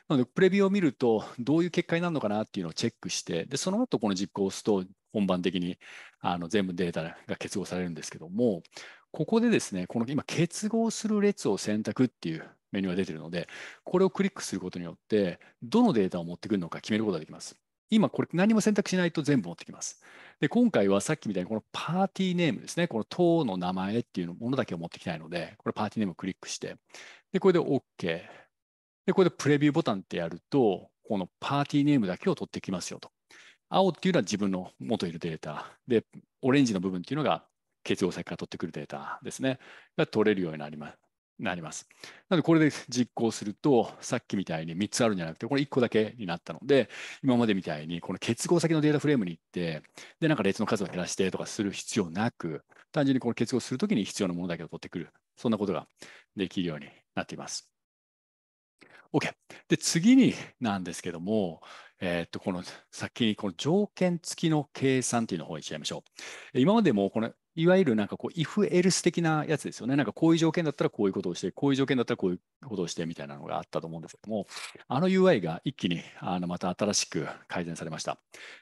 なので、プレビューを見ると、どういう結果になるのかなっていうのをチェックして、でその後この実行を押すと、本番的にあの全部データが結合されるんですけども、ここでですね、この今、結合する列を選択っていうメニューが出てるので、これをクリックすることによって、どのデータを持ってくるのか決めることができます。今、これ何も選択しないと全部持ってきます。で、今回はさっきみたいにこのパーティーネームですね、この党の名前っていうものだけを持ってきたいので、これパーティーネームをクリックして、で、これで OK。で、これでプレビューボタンってやると、このパーティーネームだけを取ってきますよと。青っていうのは自分の元いるデータでオレンジの部分っていうのが結合先から取ってくるデータですねが取れるようになりますなります。なのでこれで実行するとさっきみたいに3つあるんじゃなくてこれ1個だけになったので今までみたいにこの結合先のデータフレームに行ってでなんか列の数を減らしてとかする必要なく単純にこの結合するときに必要なものだけを取ってくるそんなことができるようになっています。OK。で次になんですけどもえっと、この先にこの条件付きの計算というのをにっちゃいましょう。今までもこのいわゆるなんかこう if else 的なやつですよね。なんかこういう条件だったらこういうことをして、こういう条件だったらこういうことをしてみたいなのがあったと思うんですけども、あの UI が一気にあのまた新しく改善されました。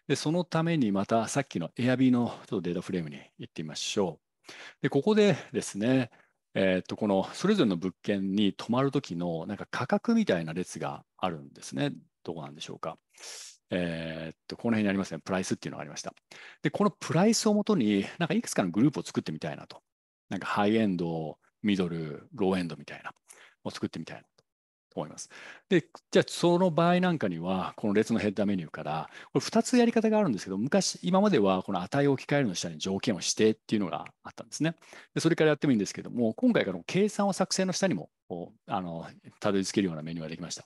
で、そのためにまたさっきの Airb のちょっとデータフレームに行ってみましょう。で、ここでですね、えー、っと、このそれぞれの物件に泊まるときのなんか価格みたいな列があるんですね。どこなんでしょうか。えー、っと、この辺にありますね、プライスっていうのがありました。で、このプライスをもとに、なんかいくつかのグループを作ってみたいなと。なんかハイエンド、ミドル、ローエンドみたいな、を作ってみたいなと。思います。で、じゃあその場合なんかには、この列のヘッダーメニューから、これ2つやり方があるんですけど、昔、今まではこの値を置き換えるの下に条件を指定っていうのがあったんですね。でそれからやってもいいんですけども、今回から計算を作成の下にも、あの、たどり着けるようなメニューができました。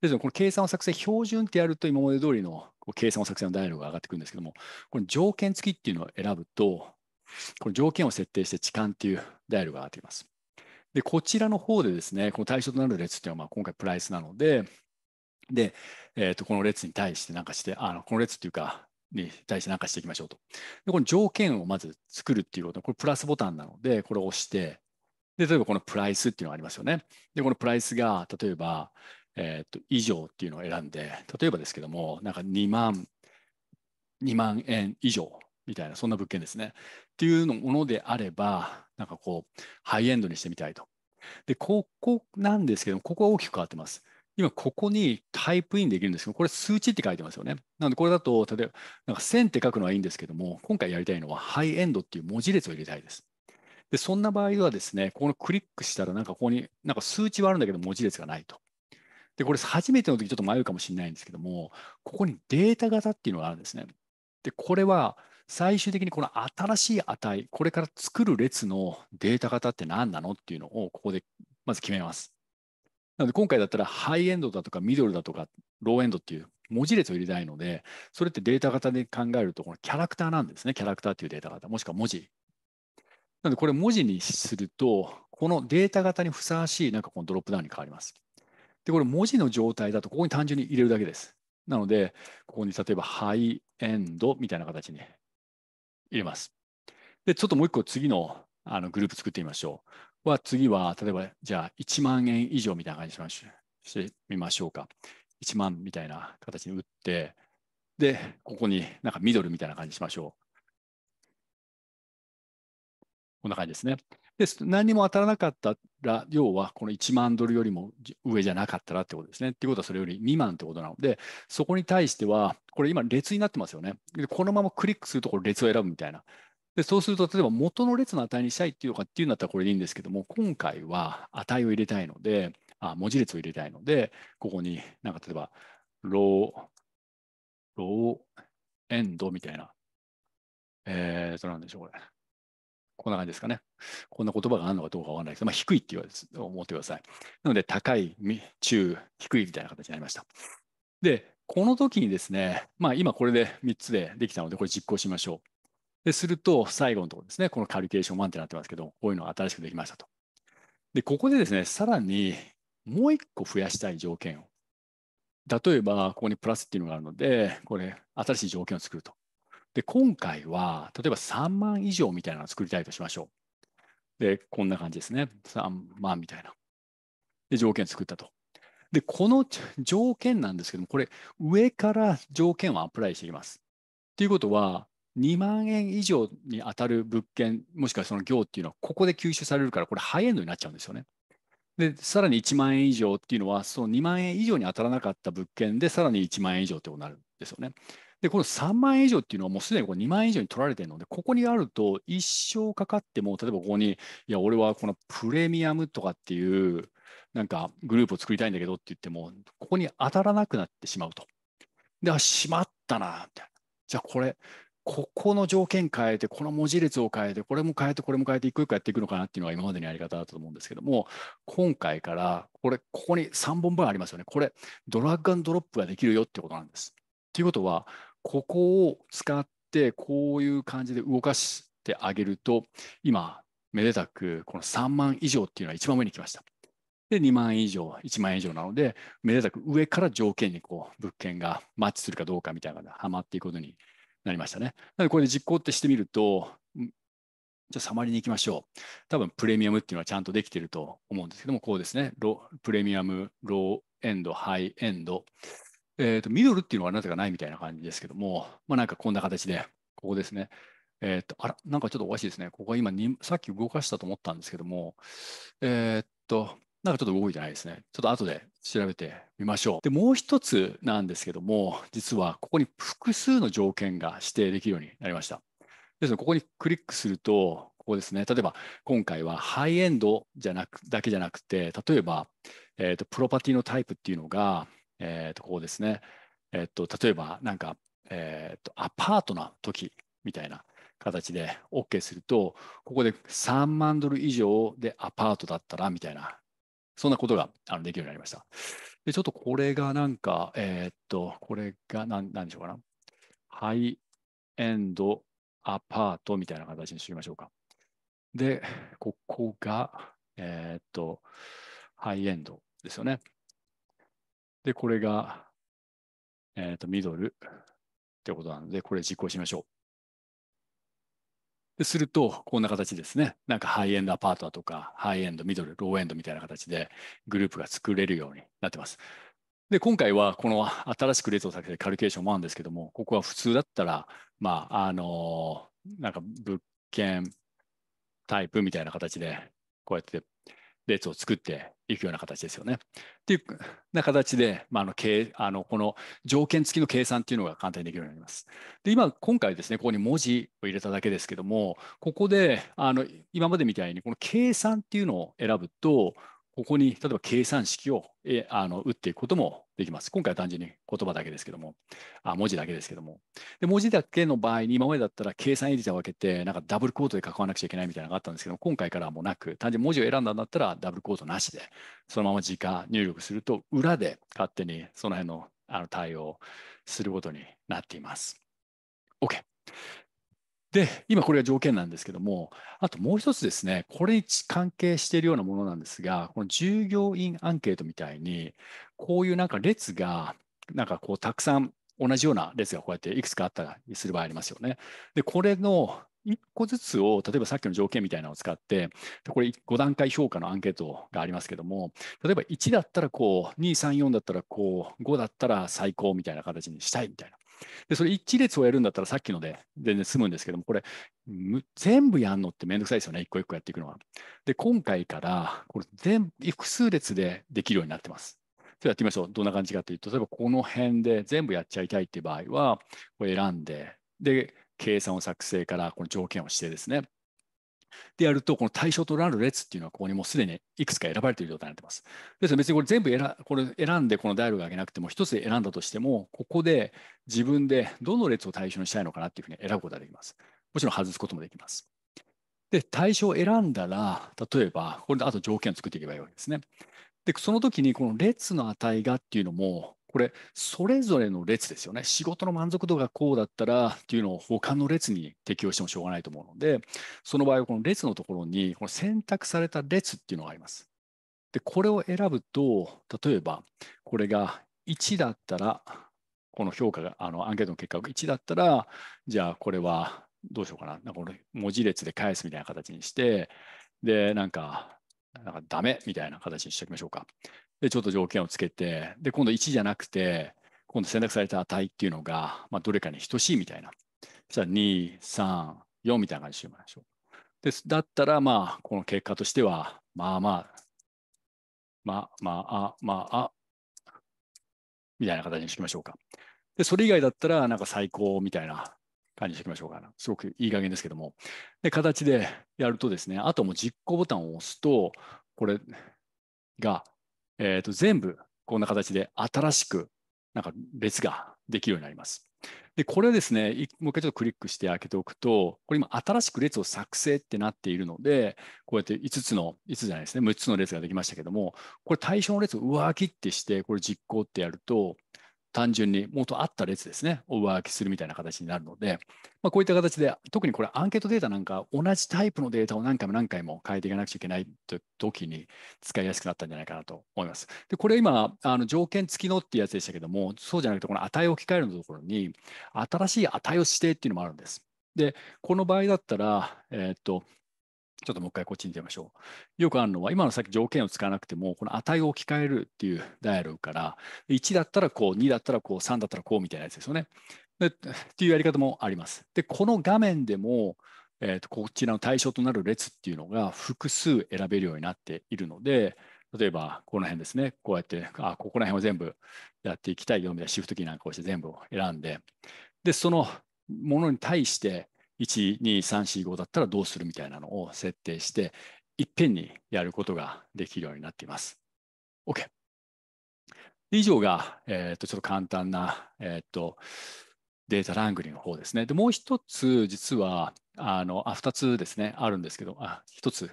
ですので、この計算を作成標準ってやると、今まで通りの計算を作成のダイアログが上がってくるんですけども、この条件付きっていうのを選ぶと、この条件を設定して置換っていうダイアログが上がってきます。で、こちらの方でですね、この対象となる列っていうのは、まあ、今回プライスなので、で、えっ、ー、と、この列に対してなんかして、あの、この列っていうか、に対して何かしていきましょうと。で、この条件をまず作るっていうことこれプラスボタンなので、これを押して、で、例えばこのプライスっていうのがありますよね。で、このプライスが、例えば、えっ、ー、と、以上っていうのを選んで、例えばですけども、なんか2万、2万円以上みたいな、そんな物件ですね。っていうのものであれば、なんかこう、ハイエンドにしてみたいと。で、ここなんですけども、ここは大きく変わってます。今、ここにタイプインできるんですけど、これ数値って書いてますよね。なので、これだと、例えば、なんか1000って書くのはいいんですけども、今回やりたいのは、ハイエンドっていう文字列を入れたいです。で、そんな場合はですね、ここのクリックしたら、なんかここに、なんか数値はあるんだけど、文字列がないと。で、これ初めての時ちょっと迷うかもしれないんですけども、ここにデータ型っていうのがあるんですね。で、これは最終的にこの新しい値、これから作る列のデータ型って何なのっていうのをここでまず決めます。なので今回だったらハイエンドだとかミドルだとかローエンドっていう文字列を入れたいので、それってデータ型で考えるとこのキャラクターなんですね。キャラクターっていうデータ型、もしくは文字。なのでこれ文字にすると、このデータ型にふさわしいなんかこのドロップダウンに変わります。で、これ文字の状態だとここに単純に入れるだけです。なので、ここに例えばハイエンドみたいな形に入れます。で、ちょっともう一個次のあのグループ作ってみましょう。は次は、例えば、じゃあ1万円以上みたいな感じにししてみましょうか。1万みたいな形に打って、で、ここになんかミドルみたいな感じにしましょう。こんな感じですね。で、何も当たらなかったら、要はこの1万ドルよりも上じゃなかったらってことですね。っていうことはそれより未満ってことなので、そこに対しては、これ今列になってますよね。でこのままクリックするとこ列を選ぶみたいな。でそうすると、例えば元の列の値にしたいっていうかっていうんだったらこれでいいんですけども、今回は値を入れたいので、あ文字列を入れたいので、ここになんか例えば、ロー、ローエンドみたいな。えー、と、なんでしょう、これ。こんな感じですかね。こんな言葉があるのかどうかわからないけど、まあ、低いって言われ思ってください。なので、高い、中、低いみたいな形になりました。で、この時にですね、まあ、今これで3つでできたので、これ実行しましょう。ですると、最後のところですね、このカリケーション1ってなってますけど、こういうのが新しくできましたと。で、ここでですね、さらにもう1個増やしたい条件を。例えば、ここにプラスっていうのがあるので、これ、新しい条件を作ると。で今回は例えば3万以上みたいなのを作りたいとしましょう。でこんな感じですね3万みたいな。で条件作ったと。でこの条件なんですけどもこれ上から条件をアプライしていきます。ということは2万円以上に当たる物件もしくはその業っていうのはここで吸収されるからこれハイエンドになっちゃうんですよね。でさらに1万円以上っていうのはその2万円以上に当たらなかった物件でさらに1万円以上ってことになるんですよね。で、この3万円以上っていうのはもうすでにこ2万円以上に取られてるので、ここにあると一生かかっても、例えばここに、いや、俺はこのプレミアムとかっていう、なんかグループを作りたいんだけどって言っても、ここに当たらなくなってしまうと。で、あ、しまったな、みたいな。じゃあこれ、ここの条件変えて、この文字列を変えて、これも変えて、これも変えて、一個一個やっていくのかなっていうのが今までのやり方だったと思うんですけども、今回から、これ、ここに3本分ありますよね。これ、ドラッグアンドロップができるよってことなんです。ということは、ここを使ってこういう感じで動かしてあげると今めでたくこの3万以上っていうのは一番上に来ました。で2万以上1万円以上なのでめでたく上から条件にこう物件がマッチするかどうかみたいなのがハマっていくことになりましたね。なのでこれで実行ってしてみるとじゃあ、サマリに行きましょう。多分、プレミアムっていうのはちゃんとできてると思うんですけども、こうですね、ロプレミアム、ローエンド、ハイエンド、えっ、ー、と、ミドルっていうのはなぜかないみたいな感じですけども、まあなんかこんな形で、ここですね。えっ、ー、と、あら、なんかちょっとおかしいですね。ここは今に、さっき動かしたと思ったんですけども、えっ、と、なんかちょっと動いてないですね。ちょっと後で調べてみましょう。で、もう一つなんですけども、実はここに複数の条件が指定できるようになりました。ですので、ここにクリックすると、ここですね。例えば、今回はハイエンドじゃなく、だけじゃなくて、例えば、えっ、と、プロパティのタイプっていうのが、えー、とここですね、えー、と例えばなんか、えー、とアパートな時みたいな形で OK するとここで3万ドル以上でアパートだったらみたいなそんなことがあのできるようになりました。で、ちょっとこれがなんか、えー、っと、これが何でしょうかな。ハイエンドアパートみたいな形にしてみましょうか。で、ここが、えー、っと、ハイエンドですよね。で、これが、えっ、ー、と、ミドルってことなので、これ実行しましょう。ですると、こんな形ですね。なんかハイエンドアパートだとか、ハイエンド、ミドル、ローエンドみたいな形でグループが作れるようになってます。で、今回はこの新しく列を避けてカルケーションもあるんですけども、ここは普通だったら、まあ、あの、なんか物件タイプみたいな形で、こうやって列を作っていくような形ですよね。っていうな形で、まあ、あの計あのこの条件付きの計算っていうのが簡単にできるようになります。で今今回ですねここに文字を入れただけですけどもここであの今までみたいにこの計算っていうのを選ぶとここに例えば計算式を、えあの打っていくこともできます。今回は単純に言葉だけですけども、あ文字だけですけどもで。文字だけの場合に、今までだったら計算エディターを分けて、なんかダブルコートで関わなくちゃいけないみたいなのがあったんですけど、今回からはもうなく、単純に文字を選んだんだったらダブルコートなしで、そのまま時間入力すると、裏で勝手にその辺のあの対応することになっています。OK。で、今これが条件なんですけども、あともう一つですね、これに関係しているようなものなんですが、この従業員アンケートみたいに、こういうなんか列が、なんかこうたくさん同じような列がこうやっていくつかあったりする場合ありますよね。で、これの1個ずつを、例えばさっきの条件みたいなのを使って、これ5段階評価のアンケートがありますけども、例えば1だったらこう、2、3、4だったらこう、5だったら最高みたいな形にしたいみたいな。で、それ一列をやるんだったらさっきので全然済むんですけども、これ、全部やんのってめんどくさいですよね、一個一個やっていくのは。で、今回から、これ全部、複数列でできるようになってます。それやってみましょう。どんな感じかというと、例えばこの辺で全部やっちゃいたいっていう場合は、これ選んで、で、計算を作成からこの条件を指定ですね。でやると、この対象となる列っていうのは、ここにもうすでにいくつか選ばれている状態になってます。ですので、別にこれ全部選これ選んでこのダイヤルが上げなくても、一つ選んだとしても、ここで自分でどの列を対象にしたいのかなっていうふうに選ぶことができます。もちろん外すこともできます。で、対象を選んだら、例えば、これであと条件を作っていけばいいわけですね。で、その時にこの列の値がっていうのも、これ、それぞれの列ですよね。仕事の満足度がこうだったらっていうのを他の列に適用してもしょうがないと思うので、その場合はこの列のところに、この選択された列っていうのがあります。で、これを選ぶと、例えば、これが1だったら、この評価が、あの、アンケートの結果が1だったら、じゃあこれはどうしようかな。なんかこの文字列で返すみたいな形にして、で、なんか、なんかダメみたいな形にしておきましょうか。で、ちょっと条件をつけて、で、今度1じゃなくて、今度選択された値っていうのが、まあ、どれかに等しいみたいな。そしたら2、3、4みたいな感じでしましょう。です。だったら、まあ、この結果としては、まあまあ、まあまあ、あまあ、あ、みたいな形にしましょうか。で、それ以外だったら、なんか最高みたいな感じにしてきましょうか。すごくいい加減ですけども。で、形でやるとですね、あとも実行ボタンを押すと、これがえー、と全部こんな形で新しくなんか列ができるようになります。で、これですね、もう一回ちょっとクリックして開けておくと、これ今、新しく列を作成ってなっているので、こうやって5つの、5つじゃないですね、6つの列ができましたけども、これ対象の列を上書きってして、これ実行ってやると、単純に元あった列ですね、を上書きするみたいな形になるので、まあ、こういった形で、特にこれアンケートデータなんか同じタイプのデータを何回も何回も変えていかなくちゃいけないと時に使いやすくなったんじゃないかなと思います。で、これ今、あの条件付きのっていうやつでしたけども、そうじゃなくて、この値を置き換えるのところに、新しい値を指定っていうのもあるんです。で、この場合だったら、えっ、と、ちょっともう一回こっちに出ましょう。よくあるのは、今のさっき条件を使わなくても、この値を置き換えるっていうダイアログから、1だったらこう、2だったらこう、3だったらこうみたいなやつですよね。でっていうやり方もあります。で、この画面でも、えーと、こちらの対象となる列っていうのが複数選べるようになっているので、例えばこの辺ですね、こうやって、あ、ここら辺を全部やっていきたいよみたいなシフトキーなんかをして全部選んで、で、そのものに対して、12345だったらどうするみたいなのを設定していっぺんにやることができるようになっています。OK。以上が、えー、っとちょっと簡単な、えー、っとデータラングリンの方ですね。で、もう一つ、実は、あの、あ、二つですね、あるんですけど、あ、一つ、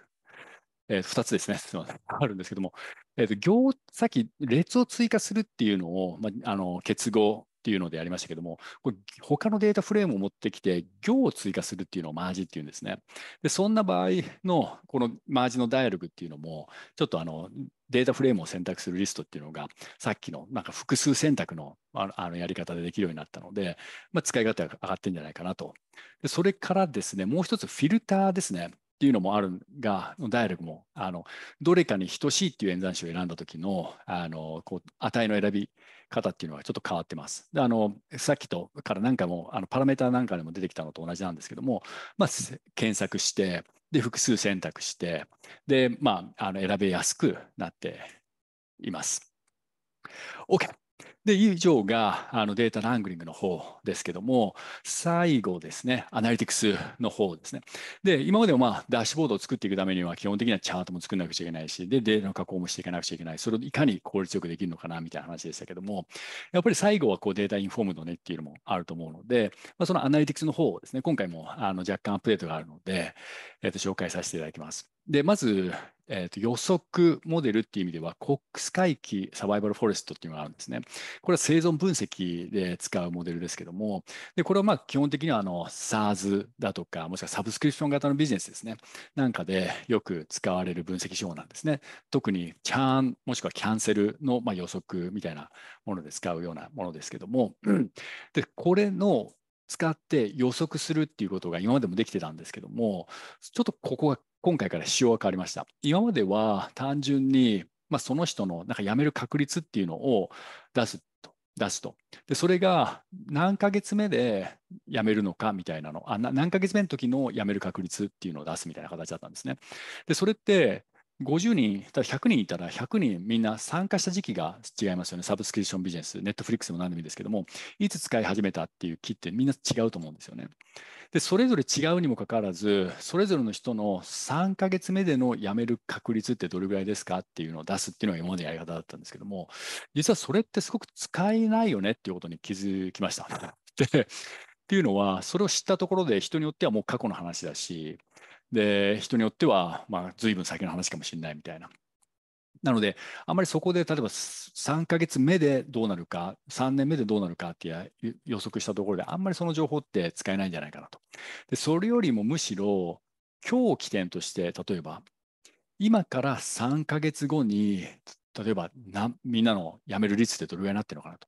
えー、二つですね、すみません、あるんですけども、えっ、と、行、さっき列を追加するっていうのを、まあ、あの、結合っていうのでやりましたけども、これ他のデータフレームを持ってきて、行を追加するっていうのをマージっていうんですね。で、そんな場合のこのマージのダイアログっていうのも、ちょっとあのデータフレームを選択するリストっていうのが、さっきのなんか複数選択のあのやり方でできるようになったので、まあ、使い方が上がってるんじゃないかなと。でそれからですね、もう一つフィルターですね。っていうのもあるが、ダイアログも、あの、どれかに等しいっていう演算子を選んだ時の、あの、こう、値の選び方っていうのはちょっと変わってます。であの、さっきとから何かも、あの、パラメータなんかでも出てきたのと同じなんですけども、まあ、検索して、で、複数選択して、で、まあ、あの、選べやすくなっています。OK。で、以上があのデータラングリングの方ですけども、最後ですね、アナリティクスの方ですね。で、今までもまあ、ダッシュボードを作っていくためには、基本的にはチャートも作んなくちゃいけないし、で、データの加工もしていかなくちゃいけない。それをいかに効率よくできるのかな、みたいな話でしたけども、やっぱり最後はこうデータインフォームドねっていうのもあると思うので、まあ、そのアナリティクスの方をですね、今回もあの若干アップデートがあるので、えっ、ー、と、紹介させていただきます。で、まず、えー、と予測モデルっていう意味では、コックス回帰サバイバルフォレストっていうのがあるんですね。これは生存分析で使うモデルですけども、でこれはまあ基本的にはあの SARS だとか、もしくはサブスクリプション型のビジネスですね、なんかでよく使われる分析手法なんですね。特にチャーン、もしくはキャンセルのまあ予測みたいなもので使うようなものですけども、でこれの使って予測するっていうことが今までもできてたんですけども、ちょっとここが今回から仕様が変わりました。今までは単純に、まあ、その人のなんか辞める確率っていうのを出すと。出すとでそれが何ヶ月目で辞めるのかみたいなのあ何ヶ月目の時の辞める確率っていうのを出すみたいな形だったんですね。でそれって50人、ただ100人いたら100人みんな参加した時期が違いますよね。サブスクリプションビジネス、ネットフリックスも何でもいいですけども、いつ使い始めたっていう木ってみんな違うと思うんですよね。で、それぞれ違うにもかかわらず、それぞれの人の3ヶ月目での辞める確率ってどれぐらいですかっていうのを出すっていうのが今までやり方だったんですけども、実はそれってすごく使えないよねっていうことに気づきました。で、っていうのは、それを知ったところで人によってはもう過去の話だし、で人によっては、まあ、随分先の話かもしれないみたいな。なのであんまりそこで例えば3ヶ月目でどうなるか3年目でどうなるかって予測したところであんまりその情報って使えないんじゃないかなと。でそれよりもむしろ今日起点として例えば今から3ヶ月後に例えばみんなの辞める率ってどれぐらいになってるのかなと。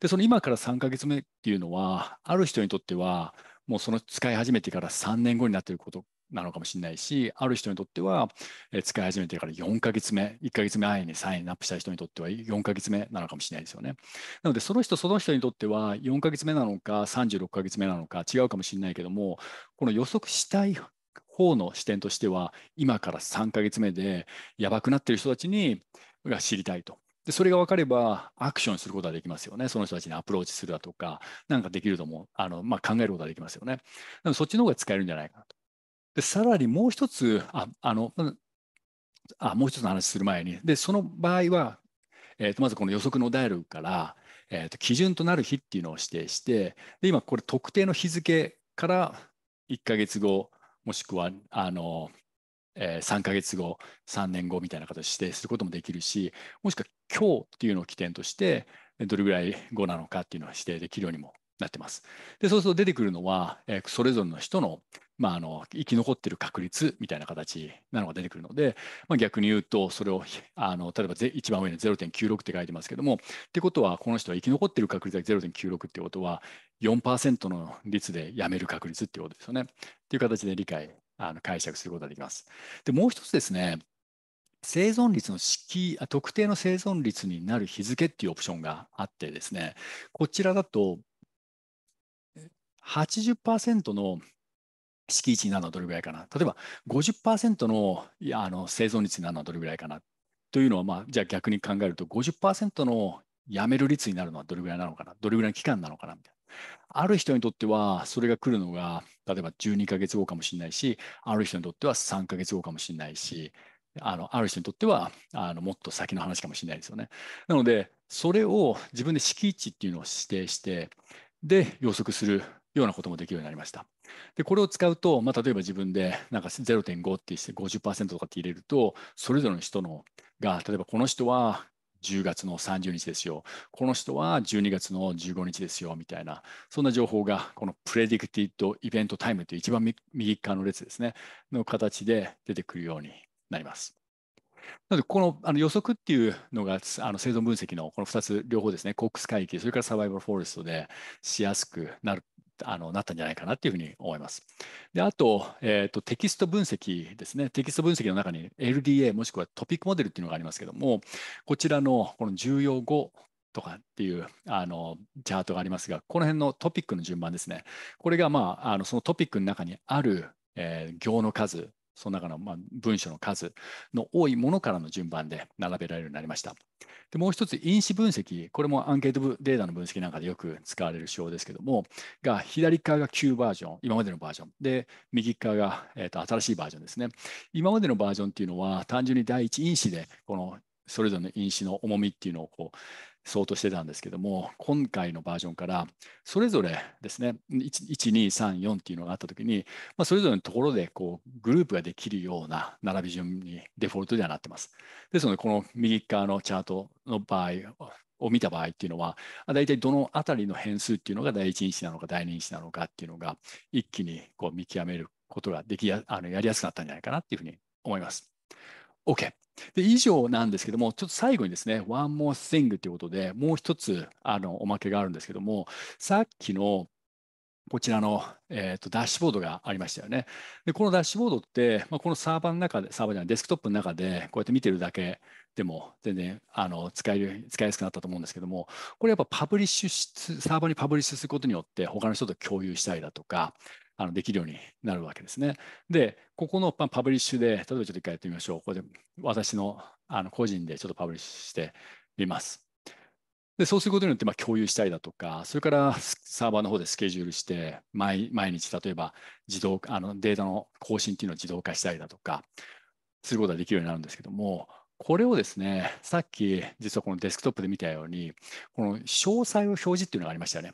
でその今から3ヶ月目っていうのはある人にとってはもうその使い始めてから3年後になっていることなのかもしれないし、ある人にとっては、えー、使い始めてから4ヶ月目、1ヶ月目前にサインアップした人にとっては4ヶ月目なのかもしれないですよね。なので、その人その人にとっては4ヶ月目なのか、36ヶ月目なのか違うかもしれないけども、この予測したい方の視点としては、今から3ヶ月目でやばくなってる人たちにが知りたいと。でそれが分かればアクションすることはできますよね。その人たちにアプローチするだとか、なんかできると思う、あのまあ、考えることはできますよね。でもそっちの方が使えるんじゃないかなと。でさらにもう一つああのあもう一つの話する前にでその場合は、えー、とまずこの予測のダイルから、えー、と基準となる日っていうのを指定してで今これ特定の日付から1ヶ月後もしくはあの、えー、3ヶ月後3年後みたいな形で指定することもできるしもしくは今日っていうのを起点としてどれぐらい後なのかっていうのを指定できるようにもなってます。でそうすると出てくるのは、えー、それぞれの人のまあ、あの生き残ってる確率みたいな形なのが出てくるので、まあ、逆に言うとそれをあの例えば一番上に0.96って書いてますけどもってことはこの人は生き残ってる確率が0.96ってことは4%の率でやめる確率っていうことですよねっていう形で理解あの解釈することができます。でもう一つですね生存率の式特定の生存率になる日付っていうオプションがあってですねこちらだと80%の敷地になるのはどれぐらいかな例えば50%のいやあの生存率になるのはどれぐらいかなというのは、まあ、じゃあ逆に考えると50%の辞める率になるのはどれぐらいなのかなどれぐらいの期間なのかなみたいな。ある人にとってはそれが来るのが例えば12ヶ月後かもしれないしある人にとっては3ヶ月後かもしれないしあのある人にとってはあのもっと先の話かもしれないですよね。なのでそれを自分で敷地っていうのを指定してで予測するようなこともできるようになりました。で、これを使うと、まあ、例えば自分でなんか0.5ってして50%とかって入れると、それぞれの人のが、例えばこの人は10月の30日ですよ。この人は12月の15日ですよ、みたいな、そんな情報が、このプレディクティッドイベントタイムという一番右側の列ですね、の形で出てくるようになります。なので、このあの予測っていうのが、あの生存分析のこの2つ、両方ですね、コックス海域、それからサバイバルフォレストでしやすくなるあのなったんじゃないかなっていうふうに思います。であと,、えーと、とテキスト分析ですねテキスト分析の中に LDA もしくはトピックモデルっていうのがありますけどもこちらのこの重要語とかっていうあのチャートがありますがこの辺のトピックの順番ですねこれがまああのそのトピックの中にあるえー、行の数その中のま文書の数の多いものからの順番で並べられるようになりました。でもう一つ因子分析、これもアンケートデータの分析なんかでよく使われる手法ですけども、が左側が旧バージョン、今までのバージョン、で、右側が、えと新しいバージョンですね。今までのバージョンっていうのは単純に第一因子でこのそれぞれの因子の重みっていうのをこう、そうとしてたんですけども、今回のバージョンから、それぞれですね、1234っていうのがあった時に、まあ、それぞれのところでこうグループができるような並び順にデフォルトではなってます。ですので、この右側のチャートの場合を見た場合っていうのは、大体どのあたりの変数っていうのが第一因子なのか第二因子なのかっていうのが、一気にこう見極めることができやあのやりやすくなったんじゃないかなっていうふうに思います。OK。で以上なんですけども、ちょっと最後にですね、One more thing ということで、もう一つあのおまけがあるんですけども、さっきのこちらの、えーと、ダッシュボードがありましたよね。でこのダッシュボードって、まあ、このサーバーの中で、サーバーじゃない、デスクトップの中で、こうやって見てるだけでも全然あの使える使いやすくなったと思うんですけども、これやっぱパブリッシュ、サーバーにパブリッシュすることによって、他の人と共有したりだとか、あのできるようになるわけですね。で、ここのパブリッシュで、例えばちょっと一回やってみましょう。これで私のあの個人でちょっとパブリッシュしてみます。で、そうすることによってま共有したりだとか、それからサーバーの方でスケジュールして毎、毎日例えば自動あのデータの更新っていうのを自動化したりだとか、することができるようになるんですけども、これをですね、さっき実はこのデスクトップで見たように、この詳細を表示っていうのがありましたよね。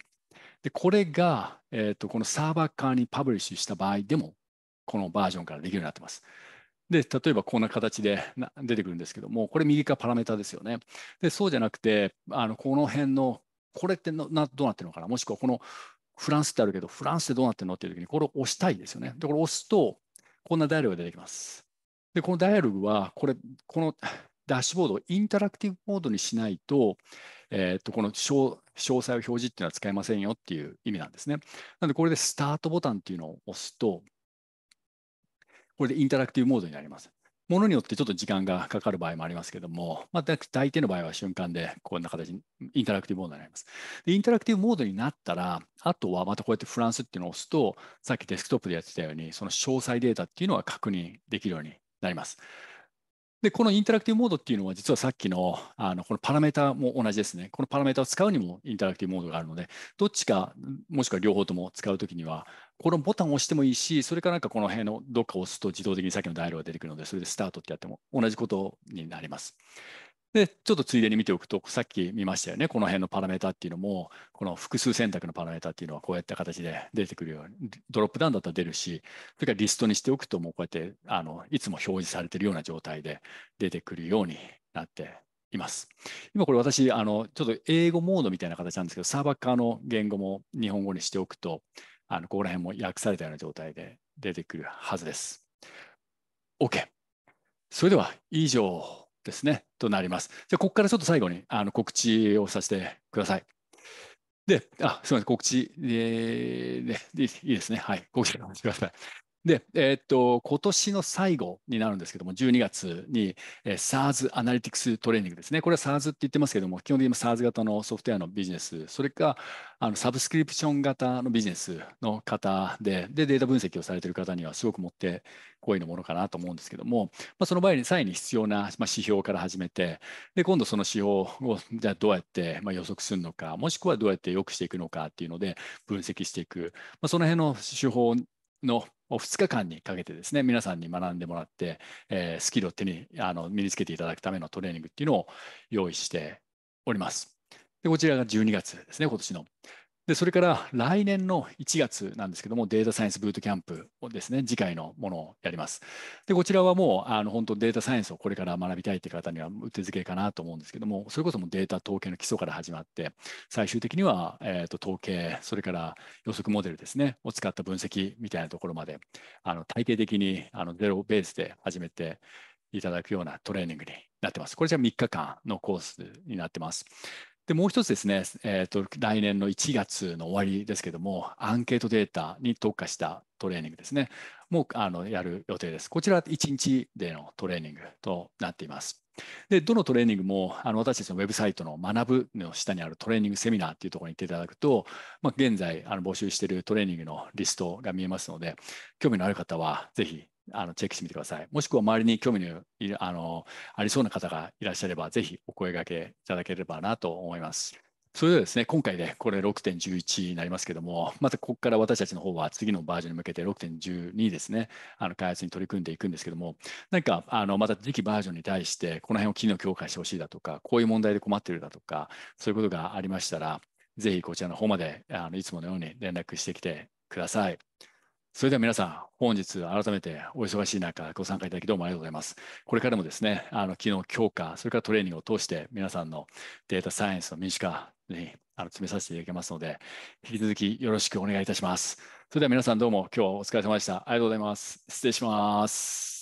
で、これが、えーと、このサーバー側にパブリッシュした場合でも、このバージョンからできるようになってます。で、例えばこんな形で出てくるんですけども、これ右側パラメータですよね。で、そうじゃなくて、あのこの辺の、これってなどうなってるのかな、もしくはこのフランスってあるけど、フランスってどうなってるのっていう時に、これを押したいですよね。で、これを押すと、こんなダイアログが出てきます。で、このダイアログは、これ、このダッシュボードをインタラクティブモードにしないと、えー、とこの詳細を表示っていうのは使えませんよっていう意味なんですね。なのでこれでスタートボタンっていうのを押すと、これでインタラクティブモードになります。ものによってちょっと時間がかかる場合もありますけども、まあ、大抵の場合は瞬間でこんな形にインタラクティブモードになります。でインタラクティブモードになったら、あとはまたこうやってフランスっていうのを押すと、さっきデスクトップでやってたように、その詳細データっていうのは確認できるようになります。で、このインタラクティブモードっていうのは、実はさっきのあのこのパラメータも同じですね。このパラメータを使うにもインタラクティブモードがあるので、どっちか、もしくは両方とも使うときには、このボタンを押してもいいし、それからなんかこの辺のどっかを押すと自動的にさっきのダイヤルが出てくるので、それでスタートってやっても同じことになります。で、ちょっとついでに見ておくと、さっき見ましたよね、この辺のパラメータっていうのも、この複数選択のパラメータっていうのはこういった形で出てくるように、ドロップダウンだったら出るし、それからリストにしておくと、もうこうやってあのいつも表示されてるような状態で出てくるようになっています。今これ私、あのちょっと英語モードみたいな形なんですけど、サーバー化の言語も日本語にしておくと、あのここら辺も訳されたような状態で出てくるはずです。OK。それでは以上ですね、となります。じゃここからちょっと最後にあの告知をさせてください。で、あ、すみません、告知、えー、でいいですね。はい、告知せてください。で、えー、っと、今年の最後になるんですけども、12月に、えー、SARS アナリティクストレーニングですね。これは SARS って言ってますけども、基本的に SARS 型のソフトウェアのビジネス、それか、あのサブスクリプション型のビジネスの方で、で、データ分析をされている方にはすごく持ってこいのものかなと思うんですけども、まあ、その場合に際に必要な、まあ、指標から始めて、で、今度その指標を、じゃあどうやって、まあ、予測するのか、もしくはどうやって良くしていくのかっていうので、分析していく、まあ、その辺の手法の2日間にかけてですね皆さんに学んでもらって、えー、スキルを手にあの身につけていただくためのトレーニングっていうのを用意しております。でこちらが12月ですね今年の。で、それから来年の1月なんですけども、データサイエンスブートキャンプをですね、次回のものをやります。で、こちらはもう、あの、本当データサイエンスをこれから学びたいって方にはうってづけかなと思うんですけども、それこそもデータ統計の基礎から始まって、最終的には、えー、と、統計、それから予測モデルですね、を使った分析みたいなところまで、あの、体系的に、あの、ゼロベースで始めて、いただくようなトレーニングになってます。これじゃ3日間のコースになってます。で、もう一つですね、えーと、来年の1月の終わりですけども、アンケートデータに特化したトレーニングですね、もうあのやる予定です。こちら1日でのトレーニングとなっています。で、どのトレーニングもあの私たちのウェブサイトの学ぶの下にあるトレーニングセミナーっていうところに行っていただくと、まあ、現在あの募集しているトレーニングのリストが見えますので、興味のある方はぜひあのチェックしてみてください。もしくは周りに興味のあのありそうな方がいらっしゃれば、ぜひお声がけいただければなと思います。それではですね、今回で、ね、これ6.11になりますけども、またここから私たちの方は次のバージョンに向けて6.12ですね、あの開発に取り組んでいくんですけども、なんかあのまた次期バージョンに対して、この辺を機能強化してほしいだとか、こういう問題で困っているだとか、そういうことがありましたら、ぜひこちらの方まであのいつものように連絡してきてください。それでは皆さん、本日改めてお忙しい中、ご参加いただきどうもありがとうございます。これからもですね、あの、機能強化、それからトレーニングを通して、皆さんのデータサイエンスの民主化にあの詰めさせていただきますので、引き続きよろしくお願いいたします。それでは皆さんどうも今日はお疲れ様でした。ありがとうございます。失礼します。